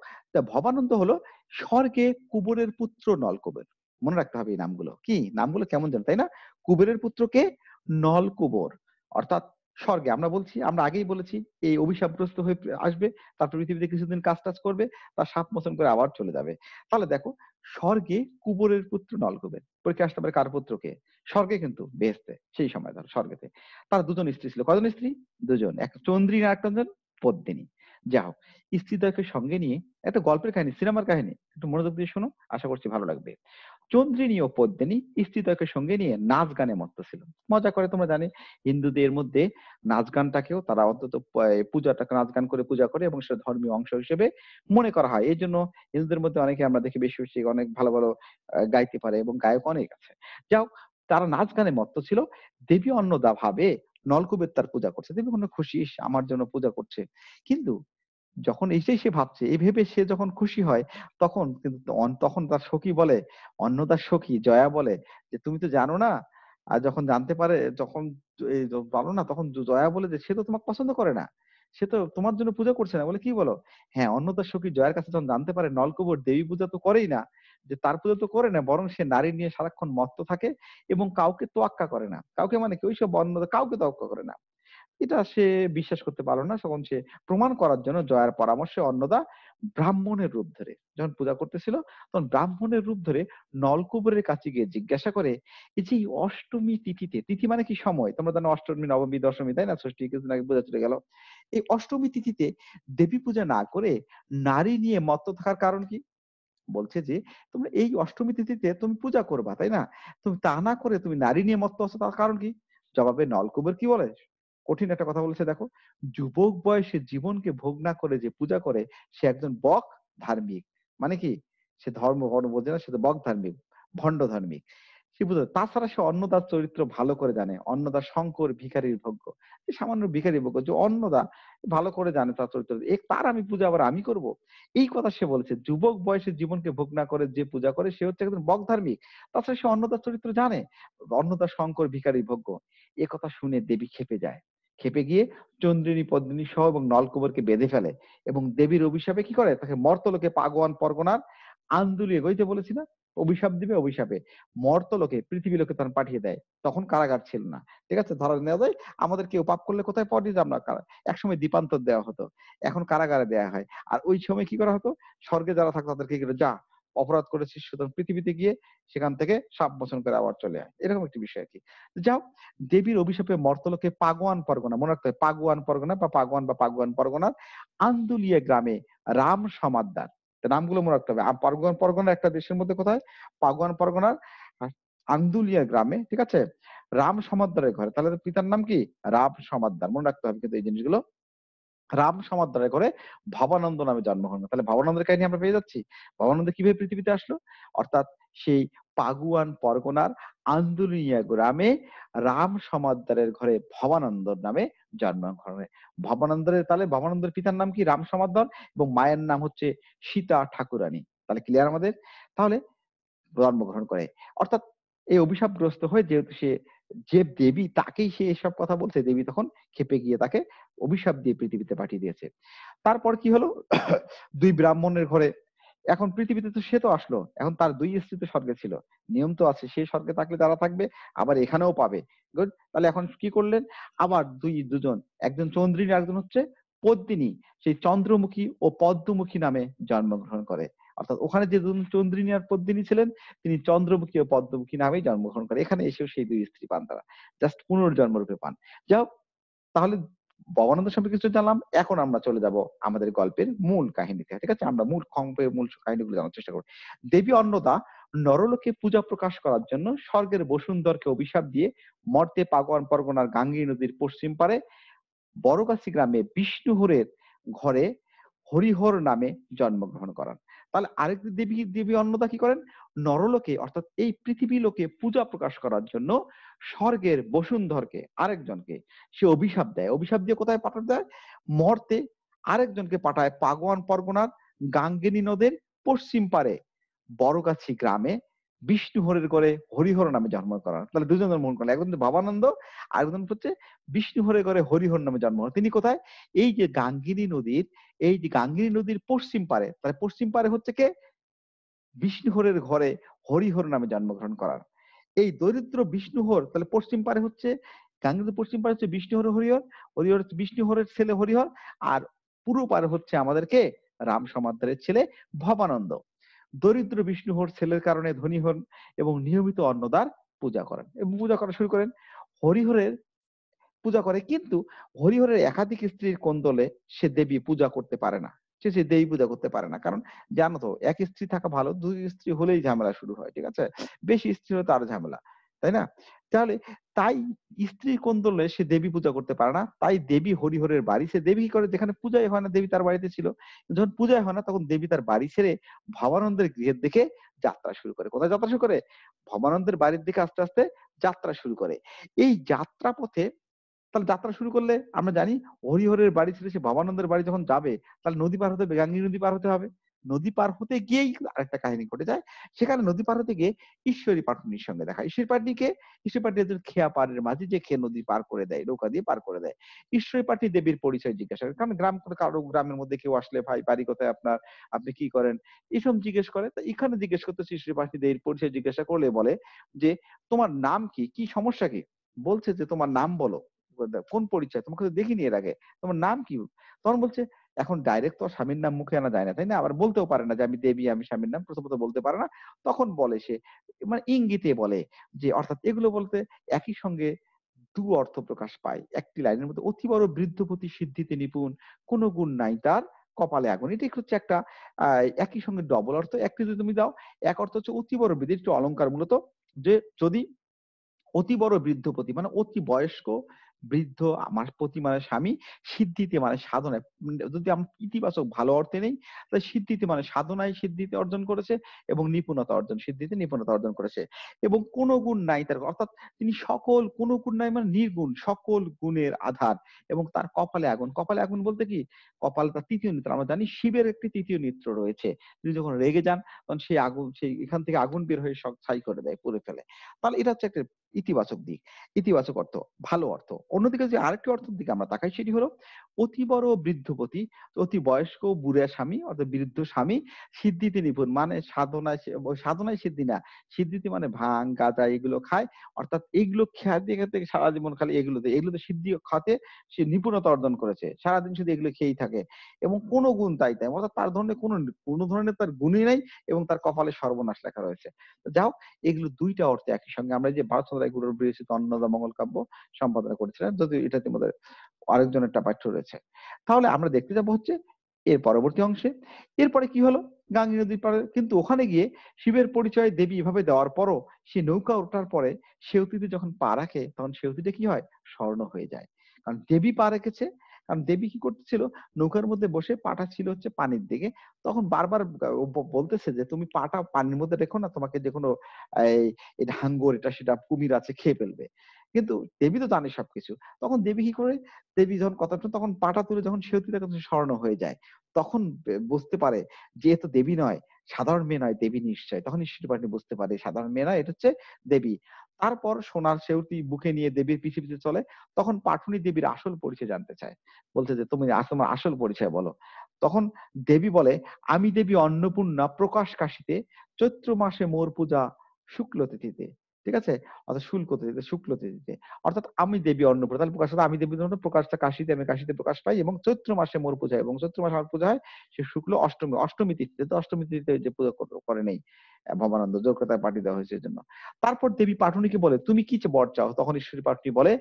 [SPEAKER 1] ভবানন্দ হলো স্বর্গে কুবরের পুত্র নলকুবের মনে রাখতে হবে এই নামগুলো কি নামগুলো কেমন যেন তাই না কুবেরের পুত্রকে নলকুবর অর্থাৎ স্বর্গে আমরা বলছি আমরা আগেই বলেছি এই অভিশাপগ্রস্ত হয়ে আসবে তারপর পৃথিবীতে কিছুদিন কাজ টাজ করবে তার সাপ মোচন করে আবার চলে যাবে তাহলে দেখো স্বর্গে কুবরের পুত্র নলকুবের পরীক্ষা আসতে পারে কার পুত্রকে স্বর্গে কিন্তু বেহেস্তে সেই সময় ধরো স্বর্গেতে তার দুজন স্ত্রী ছিল কজন স্ত্রী দুজন এক চন্দ্রী আর একজন পদ্মিনী যা হোক স্ত্রীদ্বয়কে সঙ্গে নিয়ে একটা গল্পের কাহিনী সিনেমার কাহিনী একটু মনোযোগ দিয়ে শোনো আশা করছি ভালো লাগবে চন্দ্রিনী ও পদ্মিনী স্ত্রীটাকে সঙ্গে নিয়ে নাচ গানে মত্ত ছিল মজা করে তোমরা জানি হিন্দুদের মধ্যে নাচ গানটাকেও তারা অন্তত পূজাটাকে নাচ গান করে পূজা করে এবং সেটা ধর্মীয় অংশ হিসেবে মনে করা হয় এই জন্য হিন্দুদের মধ্যে অনেকে আমরা দেখি বেশি বেশি অনেক ভালো ভালো গাইতে পারে এবং গায়ক অনেক আছে যাও তারা নাচ গানে মত্ত ছিল দেবী অন্নদা ভাবে নলকূপের তার পূজা করছে দেবী কোনো খুশি আমার জন্য পূজা করছে কিন্তু যখন এসে সে ভাবছে এ ভেবে সে যখন খুশি হয় তখন কিন্তু তখন তার সখী বলে অন্য তার সখী জয়া বলে যে তুমি তো জানো না আর যখন জানতে পারে যখন বলো না তখন জয়া বলে যে সে তো তোমাকে পছন্দ করে না সে তো তোমার জন্য পূজা করছে না বলে কি বলো হ্যাঁ অন্নদার সখী জয়ের কাছে যখন জানতে পারে নলকবর দেবী পূজা তো করেই না যে তার পূজা তো করে না বরং সে নারী নিয়ে সারাক্ষণ মত্ত থাকে এবং কাউকে তোয়াক্কা করে না কাউকে মানে কি ওইসব অন্য কাউকে তোয়াক্কা করে না এটা সে বিশ্বাস করতে পারলো না তখন সে প্রমাণ করার জন্য জয়ার পরামর্শে অন্নদা ব্রাহ্মণের রূপ ধরে যখন পূজা করতেছিল তখন ব্রাহ্মণের রূপ ধরে নলকুবরের কাছে গিয়ে জিজ্ঞাসা করে এই যে অষ্টমী তিথিতে তিথি মানে কি সময় তোমরা জানো অষ্টমী নবমী দশমী তাই না ষষ্ঠী কিছুদিন আগে পূজা চলে গেল এই অষ্টমী তিথিতে দেবী পূজা না করে নারী নিয়ে মত্ত থাকার কারণ কি বলছে যে তোমরা এই অষ্টমী তিথিতে তুমি পূজা করবা তাই না তুমি তা না করে তুমি নারী নিয়ে মত্ত আছো তার কারণ কি জবাবে নলকুবের কি বলে কঠিন একটা কথা বলেছে দেখো যুবক বয়সে জীবনকে ভোগ না করে যে পূজা করে সে একজন বক ধার্মিক মানে কি সে ধর্ম বর্ণ বোঝে না সে তো বক ধার্মিক ভণ্ড ধার্মিক কি বুঝলো তাছাড়া সে অন্নদার চরিত্র ভালো করে জানে অন্নদা শঙ্কর ভিখারির ভোগ্য সামান্য ভিখারির ভোগ্য যে অন্নদা ভালো করে জানে তার চরিত্র তার আমি পূজা আবার আমি করব এই কথা সে বলেছে যুবক বয়সে জীবনকে ভোগ না করে যে পূজা করে সে হচ্ছে একজন বকধার্মিক তাছাড়া সে অন্নদার চরিত্র জানে অন্নদা শঙ্কর ভিখারির ভোগ্য এ কথা শুনে দেবী খেপে যায় খেপে গিয়ে চন্দ্রিনী পদ্মিনী সহ এবং নলকুবরকে বেঁধে ফেলে এবং দেবীর অভিশাপে কি করে তাকে মর্তলোকে পাগোয়ান পরগনার আন্দুলিয়ে গইতে বলেছি না অভিশাপ দিবে অভিশাপে মর্ত লোকে পৃথিবী লোকে তখন পাঠিয়ে দেয় তখন কারাগার ছিল না ঠিক আছে ধরা নেওয়া যায় আমাদের কেউ পাপ করলে কোথায় পাঠিয়ে আমরা একসময় দীপান্তর দেওয়া হতো এখন কারাগারে দেওয়া হয় আর ওই সময় কি করা হতো স্বর্গে যারা থাকতো তাদেরকে কি যা অপরাধ করেছিস সুতরাং পৃথিবীতে গিয়ে সেখান থেকে সাপ মোচন করে আবার চলে আয় এরকম একটি বিষয় কি যাও দেবীর অভিশাপে মর্তলোকে পাগোয়ান পরগনা মনে রাখতে হয় পাগোয়ান পরগনা বা পাগোয়ান বা পাগোয়ান পরগনার আন্দুলিয়া গ্রামে রাম সমাদ্দার নামগুলো মনে রাখতে হবে পারগুয়ান পরগনা একটা দেশের মধ্যে কোথায় পাগুয়ান পরগনার হ্যাঁ, আন্দুলিয়া গ্রামে ঠিক আছে রাম সমাদ্দারের ঘরে তাহলে পিতার নাম কি রাম সমাদ্দার মনে রাখতে হবে কিন্তু এই জিনিসগুলো রাম সমাদ্রায় করে ভবানন্দ নামে জন্মগ্রহণ তাহলে ভবানন্দের কাহিনী আমরা পেয়ে যাচ্ছি ভবানন্দ কিভাবে পৃথিবীতে আসলো অর্থাৎ সেই পাগুয়ান পরগনার আন্দুলিয়া গ্রামে রাম সমাদ্দারের ঘরে ভবানন্দর নামে জন্মগ্রহণ করে ভবানন্দরের তাহলে ভবানন্দের পিতার নাম কি রাম সমাদ্দার এবং মায়ের নাম হচ্ছে সীতা ঠাকুরানী তাহলে ক্লিয়ার আমাদের তাহলে জন্মগ্রহণ করে অর্থাৎ এই অভিশাপগ্রস্ত হয়ে যেহেতু সে যে দেবী তাকেই সে এসব কথা বলছে দেবী তখন খেপে গিয়ে তাকে অভিশাপ দিয়ে পৃথিবীতে পাঠিয়ে দিয়েছে তারপর কি হলো দুই ব্রাহ্মণের ঘরে এখন পৃথিবীতে তো সে তো আসলো এখন তার দুই স্ত্রী তো স্বর্গে ছিল নিয়ম তো আছে সেই স্বর্গে থাকলে তারা থাকবে আবার এখানেও পাবে তাহলে এখন কি করলেন আবার দুই দুজন একজন চন্দ্রিনী একজন হচ্ছে পদ্মিনী সেই চন্দ্রমুখী ও পদ্মমুখী নামে জন্মগ্রহণ করে অর্থাৎ ওখানে যে আর পদ্মিনী ছিলেন তিনি চন্দ্রমুখী ও পদ্মমুখী নামেই জন্মগ্রহণ করে এখানে এসেও সেই দুই স্ত্রী পান তারা জাস্ট পুনর্জন্ম রূপে পান যাও তাহলে ভগবানন্দ সম্পর্কে কিছু জানলাম এখন আমরা চলে যাব আমাদের গল্পের মূল কাহিনীতে ঠিক আছে আমরা মূল খম্পের মূল কাহিনীগুলো জানার চেষ্টা করব দেবী অন্নদা নরলোকে পূজা প্রকাশ করার জন্য স্বর্গের বসুন্ধরকে অভিশাপ দিয়ে মর্তে পাগোয়ান পরগনার গাঙ্গী নদীর পশ্চিম পারে বড়গাছি গ্রামে বিষ্ণুহরের ঘরে হরিহর নামে জন্মগ্রহণ করান তাহলে আরেক দেবী দেবী অন্নদা কি করেন নরলোকে অর্থাৎ এই পৃথিবী লোকে পূজা প্রকাশ করার জন্য স্বর্গের বসুন্ধরকে আরেকজনকে সে অভিশাপ দেয় অভিশাপ দিয়ে কোথায় পাঠাতে দেয় মর্তে আরেকজনকে পাঠায় পাগোয়ান পরগনার গাঙ্গিনী নদের পশ্চিম পারে বড়গাছি গ্রামে বিষ্ণু হরির করে হরিহর নামে জন্ম করা তাহলে দুজন মন করলেন একজন বাবানন্দ আর একজন হচ্ছে বিষ্ণু হরে করে হরিহর নামে জন্ম তিনি কোথায় এই যে গাঙ্গিনী নদীর এই যে গাঙ্গিনী নদীর পশ্চিম পারে তাহলে পশ্চিম পারে হচ্ছে কে হরের ঘরে হরিহর নামে জন্মগ্রহণ করার এই দরিদ্র বিষ্ণুহর তাহলে পশ্চিম পারে হচ্ছে গাঙ্গিনীর পশ্চিম পারে হচ্ছে বিষ্ণু হরে হরিহর হরিহর বিষ্ণু হরের ছেলে হরিহর আর পুরো পারে হচ্ছে আমাদেরকে রাম সমাদ্রের ছেলে ভবানন্দ দরিদ্র বিষ্ণু হর ছেলের কারণে ধনী হন এবং নিয়মিত অন্নদার পূজা করেন এবং পূজা করা শুরু করেন হরিহরের পূজা করে কিন্তু হরিহরের একাধিক স্ত্রীর কোন্দলে সে দেবী পূজা করতে পারে না সে সে দেবী পূজা করতে পারে না কারণ জানো তো এক স্ত্রী থাকা ভালো দুই স্ত্রী হলেই ঝামেলা শুরু হয় ঠিক আছে বেশি স্ত্রী হলে তার ঝামেলা তাই না তাহলে তাই স্ত্রী কোন্দলে সে দেবী পূজা করতে পারে না তাই দেবী হরিহরের বাড়ি সে দেবী করে যেখানে পূজাই হয় না দেবী তার বাড়িতে ছিল যখন পূজাই হয় না তখন দেবী তার বাড়ি ছেড়ে ভবানন্দের গৃহের দিকে যাত্রা শুরু করে কোথায় যাত্রা শুরু করে ভবানন্দের বাড়ির দিকে আস্তে আস্তে যাত্রা শুরু করে এই যাত্রা পথে তাহলে যাত্রা শুরু করলে আমরা জানি হরিহরের বাড়ি ছেড়ে সে ভবানন্দের বাড়ি যখন যাবে তাহলে নদী পার হতে হবে গাঙ্গী নদী পার হতে হবে নদী পার হতে গিয়েই আরেকটা কাহিনী ঘটে যায় সেখানে নদী পার হতে গিয়ে ঈশ্বরী পাঠনির সঙ্গে দেখা ঈশ্বরী পাটনিকে ঈশ্বরী পাটনি খেয়া পাড়ের মাঝে যে খেয়ে নদী পার করে দেয় নৌকা দিয়ে পার করে দেয় ঈশ্বরী পাটনি দেবীর পরিচয় জিজ্ঞাসা করে কারণ গ্রাম কারো গ্রামের মধ্যে কেউ আসলে ভাই বাড়ি কোথায় আপনার আপনি কি করেন এইসব জিজ্ঞেস করে তো এখানে জিজ্ঞেস করতে ঈশ্বরী পাটনি দেবীর পরিচয় জিজ্ঞাসা করলে বলে যে তোমার নাম কি কি সমস্যা কি বলছে যে তোমার নাম বলো কোন পরিচয় তোমাকে দেখিনি এর আগে তোমার নাম কি তখন বলছে এখন ডাইরেক্ট তো স্বামীর নাম মুখে আনা যায় না তাই না আবার বলতেও পারে না যে আমি দেবী আমি স্বামীর নাম প্রথমত বলতে পারে না তখন বলে সে মানে ইঙ্গিতে বলে যে অর্থাৎ এগুলো বলতে একই সঙ্গে দু অর্থ প্রকাশ পায় একটি লাইনের মধ্যে অতি বড় বৃদ্ধপতি সিদ্ধিতে নিপুণ কোনো গুণ নাই তার কপালে আগুন এটি হচ্ছে একটা একই সঙ্গে ডবল অর্থ একটি যদি তুমি দাও এক অর্থ হচ্ছে অতি বড় বৃদ্ধি একটু অলঙ্কার মূলত যে যদি অতি বড় বৃদ্ধপতি মানে অতি বয়স্ক বৃদ্ধ আমার প্রতি মানে স্বামী সিদ্ধিতে মানে সাধনায় যদি আমি ইতিবাচক ভালো অর্থে নেই তাহলে সিদ্ধিতে মানে সাধনায় সিদ্ধিতে অর্জন করেছে এবং নিপুণতা অর্জন সিদ্ধিতে নিপুণতা অর্জন করেছে এবং কোন গুণ নাই তার অর্থাৎ তিনি সকল কোন গুণ নাই মানে নির্গুণ সকল গুণের আধার এবং তার কপালে আগুন কপালে আগুন বলতে কি কপাল তার তৃতীয় নেত্র আমরা জানি শিবের একটি তৃতীয় নেত্র রয়েছে তিনি যখন রেগে যান তখন সেই আগুন সেই এখান থেকে আগুন বের হয়ে সব ছাই করে দেয় পুড়ে ফেলে তাহলে এটা হচ্ছে একটা ইতিবাচক দিক ইতিবাচক অর্থ ভালো অর্থ অন্যদিকে যে আরেকটি অর্থের দিকে আমরা তাকাই সেটি হলো অতি বড় বৃদ্ধপতি অতি বয়স্ক বুড়া স্বামী অর্থাৎ বৃদ্ধ স্বামী সিদ্ধিতে নিপুণ মানে সাধনায় সাধনায় সিদ্ধি না সিদ্ধিতে মানে ভাং গাঁজা এগুলো খায় অর্থাৎ এগুলো খেয়ে দিয়ে থেকে সারা জীবন খালি এগুলোতে এগুলোতে সিদ্ধি খাতে সে নিপুণতা অর্জন করেছে সারাদিন শুধু এগুলো খেয়েই থাকে এবং কোনো গুণ তাই তাই অর্থাৎ তার ধরনের কোনো কোনো ধরনের তার গুণই নাই এবং তার কপালে সর্বনাশ লেখা রয়েছে যাও এগুলো দুইটা অর্থে একই সঙ্গে আমরা যে ভারত রায় গুরুর বিরচিত অন্নদা মঙ্গল কাব্য সম্পাদনা করেছিলাম যদিও এটাতে আমাদের আরেকজনের পাঠ্য রয়েছে করেছে তাহলে আমরা দেখতে যাব হচ্ছে এর পরবর্তী অংশে এরপরে কি হলো গাঙ্গী নদীর পারে কিন্তু ওখানে গিয়ে শিবের পরিচয় দেবী এভাবে দেওয়ার পরও সে নৌকা ওঠার পরে সেউতিতে যখন পা রাখে তখন সেউতিটা কি হয় স্বর্ণ হয়ে যায় কারণ দেবী পা রেখেছে কারণ দেবী কি করতেছিল নৌকার মধ্যে বসে পাটা ছিল হচ্ছে পানির দিকে তখন বারবার বলতেছে যে তুমি পাটা পানির মধ্যে রেখো না তোমাকে যে কোনো হাঙ্গর এটা সেটা কুমির আছে খেয়ে ফেলবে কিন্তু দেবী তো জানে সবকিছু তখন দেবী কি করে দেবী যখন কথা তখন পাটা তুলে যখন সেতু কাছে স্মরণ হয়ে যায় তখন বুঝতে পারে যে তো দেবী নয় সাধারণ মেয়ে নয় দেবী নিশ্চয় তখন ঈশ্বর বুঝতে পারে সাধারণ মেয়ে নয় এটা হচ্ছে দেবী তারপর সোনার সেউটি বুকে নিয়ে দেবীর পিছে পিছে চলে তখন পাঠুনি দেবীর আসল পরিচয় জানতে চায় বলছে যে তুমি তোমার আসল পরিচয় বলো তখন দেবী বলে আমি দেবী অন্নপূর্ণা প্রকাশ কাশিতে চৈত্র মাসে মোর পূজা শুক্ল তিথিতে ঠিক আছে অর্থাৎ শুল্কতে যেতে শুক্লতে যেতে অর্থাৎ আমি দেবী অন্নপ্রদা তাহলে প্রকাশ আমি দেবী প্রকাশটা কাশিতে আমি কাশিতে প্রকাশ পাই এবং চৈত্র মাসে মোর পূজা এবং চৈত্র মাসে আমার পূজা হয় সে শুক্ল অষ্টমী অষ্টমী তিথিতে তো অষ্টমী তিথিতে যে পূজা করে নেই ভবানন্দ যোগ্যতায় পাঠিয়ে দেওয়া হয়েছে জন্য তারপর দেবী পাটনীকে বলে তুমি কি বর চাও তখন ঈশ্বরী পাঠনি বলে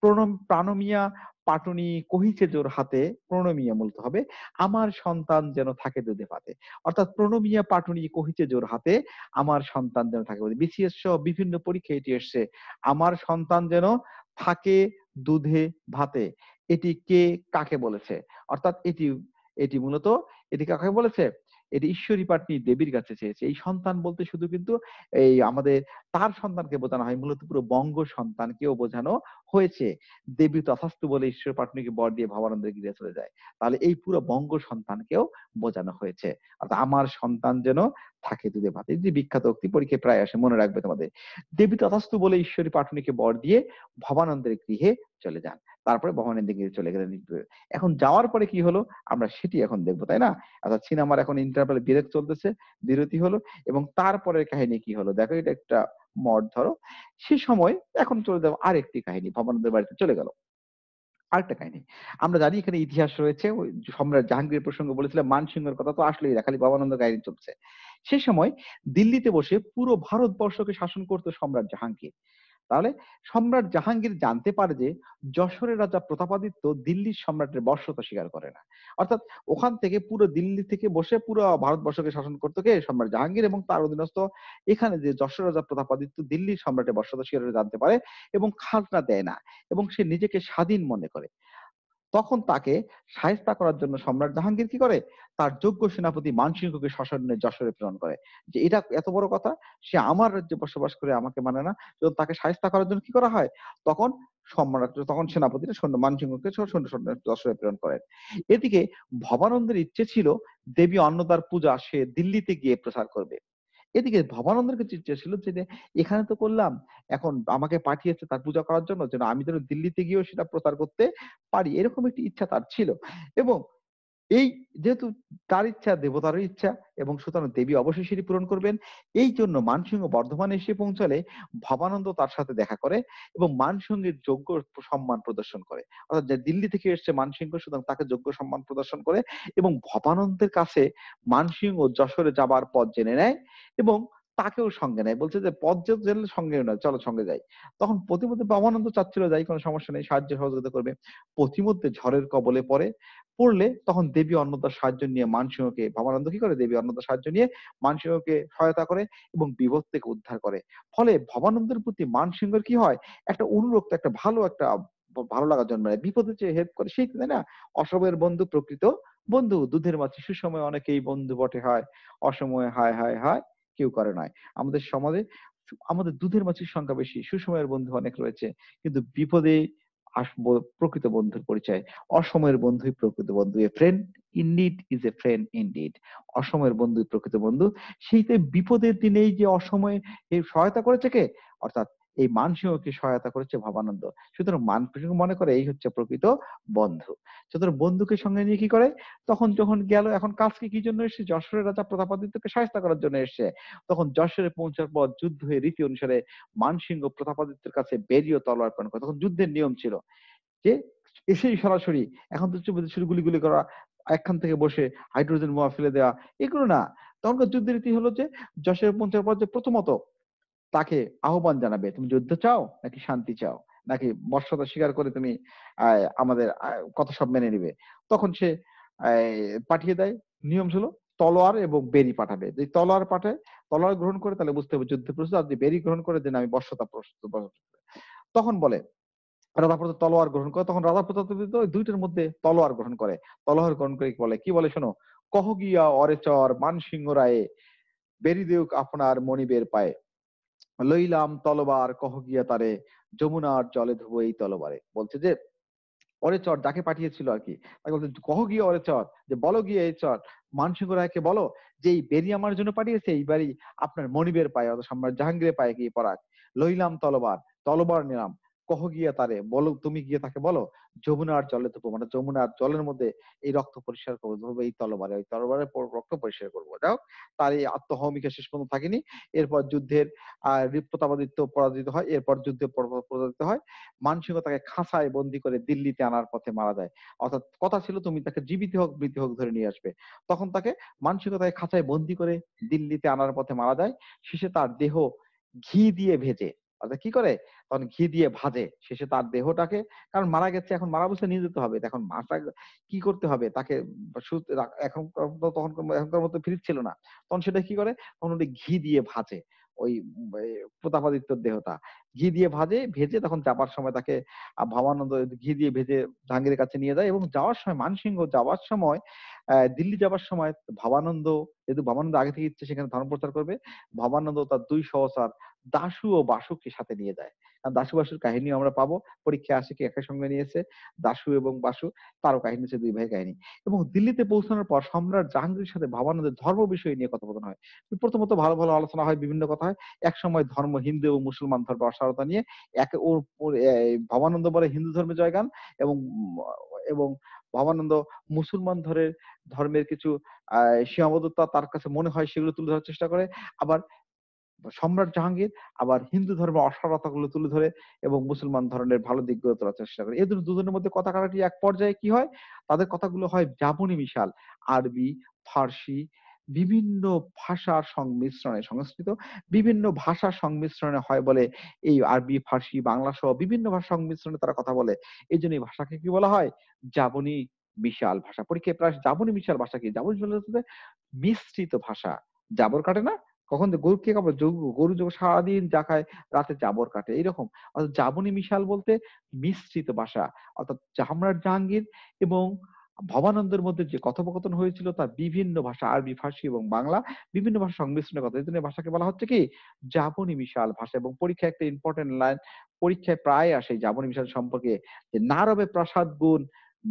[SPEAKER 1] প্রণম প্রাণমিয়া পাটনি কহিছে জোর হাতে প্রণমিয়া বলতে হবে আমার সন্তান যেন থাকে দুধে পাতে অর্থাৎ প্রণমিয়া পাটনি কহিছে জোর হাতে আমার সন্তান যেন থাকে বিসিএস সহ বিভিন্ন পরীক্ষা এটি এসছে আমার সন্তান যেন থাকে দুধে ভাতে এটি কে কাকে বলেছে অর্থাৎ এটি এটি মূলত এটি কাকে বলেছে এটি ঈশ্বরী পাটনি দেবীর কাছে চেয়েছে এই সন্তান বলতে শুধু কিন্তু এই আমাদের তার সন্তানকে বোঝানো হয় মূলত পুরো বঙ্গ সন্তানকেও বোঝানো হয়েছে দেবী তথাস্তু বলে ঈশ্বর পাটনিকে বর দিয়ে ভবানন্দের গিরে চলে যায় তাহলে এই পুরো বঙ্গ সন্তানকেও বোঝানো হয়েছে অর্থাৎ আমার সন্তান যেন থাকে দুধে ভাতে যদি বিখ্যাত উক্তি পরীক্ষায় প্রায় আসে মনে রাখবে তোমাদের দেবী তথাস্তু বলে ঈশ্বরী পাটনিকে বর দিয়ে ভবানন্দের গৃহে চলে যান তারপরে ভবানন্দের গৃহে চলে গেলেন এখন যাওয়ার পরে কি হলো আমরা সেটি এখন দেখবো তাই না অর্থাৎ সিনেমার এখন ইন্টারভেল বিরেক চলতেছে বিরতি হলো এবং তারপরের কাহিনী কি হলো দেখো এটা একটা মঠ ধরো সে সময় এখন চলে যাবো আরেকটি কাহিনী ভবানন্দের বাড়িতে চলে গেল আরেকটা কাহিনী আমরা জানি এখানে ইতিহাস রয়েছে সম্রাট জাহাঙ্গীর প্রসঙ্গে বলেছিলাম মানসিংহের কথা তো আসলেই না খালি ভবানন্দ কাহিনী চলছে সে সময় দিল্লিতে বসে পুরো ভারতবর্ষকে শাসন করতো সম্রাট জাহাঙ্গীর তাহলে সম্রাট জাহাঙ্গীর জানতে পারে যে যশোরের রাজা প্রতাপাদিত্য দিল্লির সম্রাটের বর্ষতা স্বীকার করে না অর্থাৎ ওখান থেকে পুরো দিল্লি থেকে বসে পুরো ভারতবর্ষকে শাসন করতে গিয়ে সম্রাট জাহাঙ্গীর এবং তার অধীনস্থ এখানে যে যশোর রাজা প্রতাপাদিত্য দিল্লির সম্রাটের বর্ষতা স্বীকার করে জানতে পারে এবং খাজনা দেয় না এবং সে নিজেকে স্বাধীন মনে করে তখন তাকে সাহেস্তা করার জন্য সম্রাট জাহাঙ্গীর কি করে তার যোগ্য সেনাপতি মানসিংহকে শাসনে যশোরে প্রেরণ করে যে এটা এত বড় কথা সে আমার রাজ্যে বসবাস করে আমাকে মানে না যখন তাকে সাহেস্তা করার জন্য কি করা হয় তখন সম্রাট তখন সেনাপতিরা সৈন্য মানসিংহকে সৈন্য সৈন্য যশোরে প্রেরণ করেন এদিকে ভবানন্দের ইচ্ছে ছিল দেবী অন্নদার পূজা সে দিল্লিতে গিয়ে প্রচার করবে এদিকে ভবানন্দের ইচ্ছা ছিল যে এখানে তো করলাম এখন আমাকে পাঠিয়েছে তার পূজা করার জন্য যেন আমি যেন দিল্লিতে গিয়েও সেটা প্রচার করতে পারি এরকম একটি ইচ্ছা তার ছিল এবং এই যেহেতু তার ইচ্ছা দেবতারও ইচ্ছা এবং সুতরাং দেবী অবশ্যই সেটি পূরণ করবেন এই জন্য মানসিংহ বর্ধমানে এসে পৌঁছালে ভবানন্দ তার সাথে দেখা করে এবং মানসিংহের যোগ্য সম্মান প্রদর্শন করে অর্থাৎ যে দিল্লি থেকে এসছে মানসিংহ সুতরাং তাকে যোগ্য সম্মান প্রদর্শন করে এবং ভবানন্দের কাছে মানসিংহ যশোরে যাবার পথ জেনে নেয় এবং তাকেও সঙ্গে নেয় বলছে যে পদ্মত জেল সঙ্গে না চলো সঙ্গে যাই তখন পথিমধ্যে পাবানন্দ চাচ্ছিল যাই কোনো সমস্যা নেই সাহায্য সহযোগিতা করবে পথিমধ্যে ঝড়ের কবলে পড়ে পড়লে তখন দেবী অন্নদার সাহায্য নিয়ে মানসিংহকে ভবানন্দ কি করে দেবী অন্নদার সাহায্য নিয়ে মানসিংহকে সহায়তা করে এবং বিপদ থেকে উদ্ধার করে ফলে ভবানন্দের প্রতি মানসিংহের কি হয় একটা অনুরক্ত একটা ভালো একটা ভালো লাগা জন্য বিপদে যে হেল্প করে সেই তাই না অসময়ের বন্ধু প্রকৃত বন্ধু দুধের শিশু সময় অনেকেই বন্ধু বটে হয় অসময়ে হায় হায় হায় কেউ করে নয় আমাদের সমাজে আমাদের দুধের মাছের সংখ্যা বেশি সুসময়ের বন্ধু অনেক রয়েছে কিন্তু বিপদে প্রকৃত বন্ধুর পরিচয় অসময়ের বন্ধুই প্রকৃত বন্ধু a friend indeed is a friend indeed অসময়ের বন্ধু প্রকৃত বন্ধু সেইতে বিপদের দিনে যে অসময়ে সহায়তা করেছে কে অর্থাৎ এই মানসিংহকে সহায়তা করেছে ভাবানন্দ সুতরাং মানসিংহ মনে করে এই হচ্ছে প্রকৃত বন্ধু সুতরাং বন্ধুকে সঙ্গে নিয়ে কি করে তখন যখন গেল এখন কাজকে কি জন্য এসেছে যশোরের রাজা প্রতাপাদিত্যকে সহায়তা করার জন্য এসছে তখন যশোরে পৌঁছার পর যুদ্ধ হয়ে রীতি অনুসারে মানসিংহ প্রতাপাদিত্যের কাছে বেরিয়ে তলোয়ার অর্পণ করে তখন যুদ্ধের নিয়ম ছিল যে এসেই সরাসরি এখন তো শুধু গুলি গুলি করা একখান থেকে বসে হাইড্রোজেন বোমা ফেলে দেওয়া এগুলো না তখনকার যুদ্ধের রীতি হলো যে পৌঁছার পর যে প্রথমত তাকে আহ্বান জানাবে তুমি যুদ্ধ চাও নাকি শান্তি চাও নাকি বর্ষতা স্বীকার করে তুমি আমাদের কথা সব মেনে নিবে তখন সে পাঠিয়ে দেয় নিয়ম ছিল তলোয়ার এবং বেরি পাঠাবে যদি তলোয়ার পাঠায় তলোয়ার গ্রহণ করে তাহলে বুঝতে হবে যুদ্ধ প্রস্তুত আর যদি বেরি গ্রহণ করে দেন আমি বর্ষতা প্রস্তুত তখন বলে রাধাপ্রসাদ তলোয়ার গ্রহণ করে তখন রাধাপ্রসাদ দুইটার মধ্যে তলোয়ার গ্রহণ করে তলোয়ার গ্রহণ করে বলে কি বলে শোনো কহ গিয়া অরেচর মানসিংহ রায়ে বেরি দেউক আপনার মনিবের পায়ে লইলাম তলবার কহ গিয়া তারে যমুনার জলে ধুব এই তলবারে বলছে যে ওরে চর যাকে পাঠিয়েছিল আর কি বলছে কহ গিয়ে ওরে চর যে বলো গিয়ে এই চর মানসিংহ রায়কে বলো যে এই বেরি আমার জন্য পাঠিয়েছে এই বাড়ি আপনার মনিবের পায়ে অর্থাৎ সম্রাট জাহাঙ্গীরের পায়ে গিয়ে পড়াক লইলাম তলবার তলবার নিলাম কহ গিয়া তারে বলো তুমি গিয়ে তাকে বলো যমুনার জলে তো মানে যমুনার জলের মধ্যে এই রক্ত পরিষ্কার করবো ধরবো এই তলবারে ওই তলবারে রক্ত পরিষ্কার করবো হোক তার এই আত্মহমিকা শেষ পর্যন্ত থাকেনি এরপর যুদ্ধের আহ প্রতাপাদিত্য পরাজিত হয় এরপর যুদ্ধে পরাজিত হয় মানসিংহ তাকে খাঁচায় বন্দি করে দিল্লিতে আনার পথে মারা যায় অর্থাৎ কথা ছিল তুমি তাকে জীবিত হোক মৃত হোক ধরে নিয়ে আসবে তখন তাকে মানসিংহ তাকে খাঁচায় বন্দি করে দিল্লিতে আনার পথে মারা যায় শেষে তার দেহ ঘি দিয়ে ভেজে আচ্ছা কি করে তখন ঘি দিয়ে ভাজে শেষে তার দেহটাকে কারণ মারা গেছে এখন মারা বসে নিয়ে যেতে হবে এখন মাটা কি করতে হবে তাকে এখন তখন এখনকার মতো ফ্রিজ ছিল না তখন সেটা কি করে তখন ওটা ঘি দিয়ে ভাজে ওই প্রতাপাদিত্যর দেহটা ঘি দিয়ে ভাজে ভেজে তখন যাবার সময় তাকে ভবানন্দ ঘি দিয়ে ভেজে জাহাঙ্গীর কাছে নিয়ে যায় এবং যাওয়ার সময় মানসিংহ যাওয়ার সময় দিল্লি যাবার সময় ভবানন্দ যেহেতু ভবানন্দ আগে থেকে ইচ্ছে সেখানে ধর্ম প্রচার করবে ভবানন্দ তার দুই সহসার দাসু ও বাসুকে সাথে নিয়ে যায় দাসু বাসুর কাহিনী আমরা পাবো পরীক্ষা আসে কি একই সঙ্গে নিয়েছে দাসু এবং বাসু তারও কাহিনী হচ্ছে দুই ভাই কাহিনী এবং দিল্লিতে পৌঁছানোর পর সম্রাট জাহাঙ্গীর সাথে ভাবানন্দের ধর্ম বিষয় নিয়ে কথোপকথন হয় প্রথমত ভালো ভালো আলোচনা হয় বিভিন্ন কথা হয় এক সময় ধর্ম হিন্দু এবং মুসলমান ধর্ম অসারতা নিয়ে এক ওর ভবানন্দ বলে হিন্দু ধর্মে জয়গান এবং এবং ভবানন্দ মুসলমান ধরের ধর্মের কিছু সীমাবদ্ধতা তার কাছে মনে হয় সেগুলো তুলে ধরার চেষ্টা করে আবার সম্রাট জাহাঙ্গীর আবার হিন্দু ধর্মের অসারতা গুলো তুলে ধরে এবং মুসলমান ধরনের ভালো দিকগুলো তোলার চেষ্টা করে এদের দুজনের মধ্যে কথা কাটাটি এক পর্যায়ে কি হয় তাদের কথাগুলো হয় ব্রাহ্মণী মিশাল আরবি ফার্সি বিভিন্ন ভাষার সংমিশ্রণে সংস্কৃত বিভিন্ন ভাষার সংমিশ্রণে হয় বলে এই আরবি ফার্সি বাংলা সহ বিভিন্ন ভাষা সংমিশ্রণে তারা কথা বলে এই জন্য এই ভাষাকে কি বলা হয় জাবনি বিশাল ভাষা পরীক্ষায় প্রায় জাবনি বিশাল ভাষা কি জাবনি মিশ্রিত ভাষা জাবর কাটে না কখন গরু কে খাবো গরু যখন সারাদিন যা খায় রাতে জাবর কাটে এইরকম অর্থাৎ জাবনী মিশাল বলতে মিশ্রিত ভাষা অর্থাৎ জামরার জাহাঙ্গীর এবং ভবানন্দের মধ্যে যে কথোপকথন হয়েছিল তা বিভিন্ন ভাষা আরবি ফার্সি এবং বাংলা বিভিন্ন ভাষা সংমিশ্রণের কথা এই জন্য ভাষাকে বলা হচ্ছে কি জাপনি মিশাল ভাষা এবং পরীক্ষা একটা ইম্পর্টেন্ট লাইন পরীক্ষায় প্রায় আসে জাপনি মিশাল সম্পর্কে যে না রবে প্রাসাদ গুণ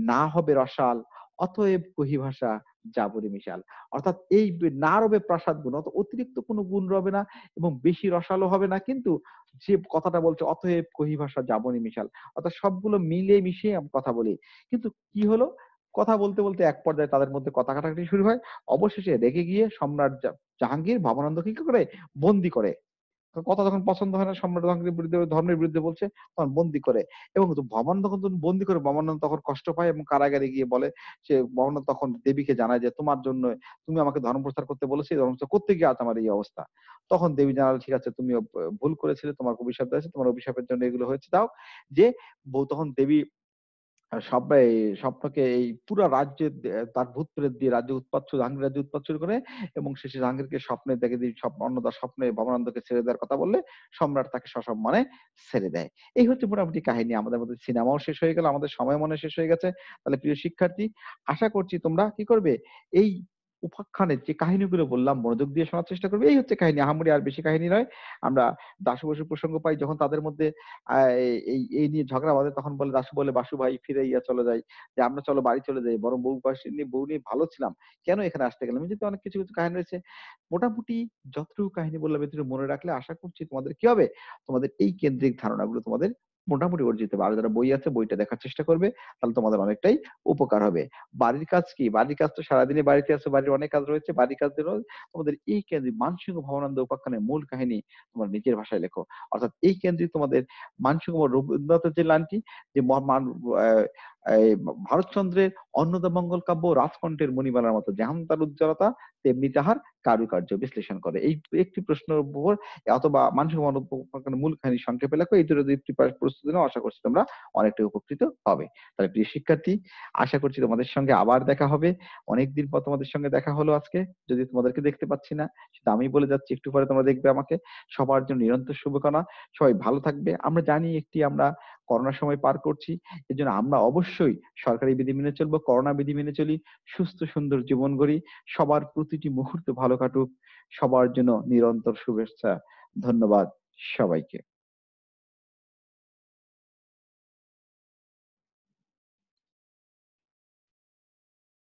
[SPEAKER 1] না হবে রসাল অতএব কহি ভাষা জাবরে মিশাল অর্থাৎ এই না রবে প্রাসাদ গুণ অত অতিরিক্ত কোনো গুণ রবে না এবং বেশি রসালো হবে না কিন্তু যে কথাটা বলছে অতএব কহি ভাষা যাবনী মিশাল অর্থাৎ সবগুলো মিলে মিশিয়ে কথা বলি কিন্তু কি হলো কথা বলতে বলতে এক পর্যায়ে তাদের মধ্যে কথা কাটাকাটি শুরু হয় অবশেষে রেগে গিয়ে সম্রাট জাহাঙ্গীর ভবানন্দকে কি করে বন্দি করে কথা যখন পছন্দ হয় না সম্রাট তখন বিরুদ্ধে ধর্মের বিরুদ্ধে বলছে তখন বন্দি করে এবং ভবান তখন বন্দি করে ভবানন্দ তখন কষ্ট পায় এবং কারাগারে গিয়ে বলে সে ভবানন্দ তখন দেবীকে জানায় যে তোমার জন্য তুমি আমাকে ধর্ম প্রচার করতে বলেছি ধর্ম প্রচার করতে গিয়ে আজ আমার এই অবস্থা তখন দেবী জানাল ঠিক আছে তুমি ভুল করেছিলে তোমার অভিশাপ আছে তোমার অভিশাপের জন্য এগুলো হয়েছে তাও যে তখন দেবী সবাই স্বপ্নকে এই পুরো রাজ্যে তার ভূত প্রেত দিয়ে রাজ্যে উৎপাত জাহাঙ্গীর রাজ্য উৎপাত শুরু করে এবং শেষে জাহাঙ্গীরকে স্বপ্নে দেখে দিয়ে অন্নদার স্বপ্নে ভবানন্দকে ছেড়ে দেওয়ার কথা বললে সম্রাট তাকে সসম্মানে ছেড়ে দেয় এই হচ্ছে মোটামুটি কাহিনী আমাদের মধ্যে সিনেমাও শেষ হয়ে গেল আমাদের সময় মনে শেষ হয়ে গেছে তাহলে প্রিয় শিক্ষার্থী আশা করছি তোমরা কি করবে এই উপাখ্যানের যে কাহিনীগুলো বললাম মনোযোগ দিয়ে শোনার চেষ্টা করবে এই হচ্ছে কাহিনী আহামরি আর বেশি কাহিনী নয় আমরা দাসু বসু প্রসঙ্গ পাই যখন তাদের মধ্যে এই এই নিয়ে ঝগড়া বাঁধে তখন বলে দাসু বলে বাসু ভাই ফিরে ইয়া চলে যাই যে আমরা চলো বাড়ি চলে যাই বরং বউ বাসী নিয়ে বউ নিয়ে ভালো ছিলাম কেন এখানে আসতে গেলাম যেহেতু অনেক কিছু কিছু কাহিনী রয়েছে মোটামুটি যতটুকু কাহিনী বললাম এতটুকু মনে রাখলে আশা করছি তোমাদের কি হবে তোমাদের এই কেন্দ্রিক ধারণাগুলো তোমাদের মোটামুটি অর্জিত হবে আরো যারা বই আছে বইটা দেখার চেষ্টা করবে তাহলে তোমাদের অনেকটাই উপকার হবে বাড়ির কাজ কি বাড়ির কাজ তো সারাদিনে বাড়িতে আছে বাড়ির অনেক কাজ রয়েছে বাড়ির কাজ তোমাদের এই কেন্দ্রিক মানসিক ভবনানন্দ উপাখ্যানের মূল কাহিনী তোমার নিজের ভাষায় লেখো অর্থাৎ এই কেন্দ্রিক তোমাদের মানসিক রবীন্দ্রনাথের যে লাইনটি যে ভারতচন্দ্রের অন্নদা মঙ্গল কাব্য রাজকণ্ঠের মণিমালার মতো যেমন তার উজ্জ্বলতা তেমনি তাহার কারুকার্য বিশ্লেষণ করে এই একটি প্রশ্নের উপর অথবা মানসিক মানবপকার মূল কাহিনী সংক্ষেপে লেখো এই দুটো দুটি প্রস্তুতি আশা করছি তোমরা অনেকটা উপকৃত হবে তাহলে প্রিয় শিক্ষার্থী আশা করছি তোমাদের সঙ্গে আবার দেখা হবে অনেকদিন পর তোমাদের সঙ্গে দেখা হলো আজকে যদি তোমাদেরকে দেখতে পাচ্ছি না সেটা আমি বলে যাচ্ছি একটু পরে তোমরা দেখবে আমাকে সবার জন্য নিরন্তর শুভকামনা সবাই ভালো থাকবে আমরা জানি একটি আমরা করোনার সময় পার করছি এর জন্য আমরা অবশ্যই অবশ্যই সরকারি বিধি মেনে চলবো করোনা বিধি মেনে চলি সুস্থ সুন্দর জীবন গড়ি সবার প্রতিটি মুহূর্ত ভালো কাটুক সবার জন্য নিরন্তর শুভেচ্ছা ধন্যবাদ সবাইকে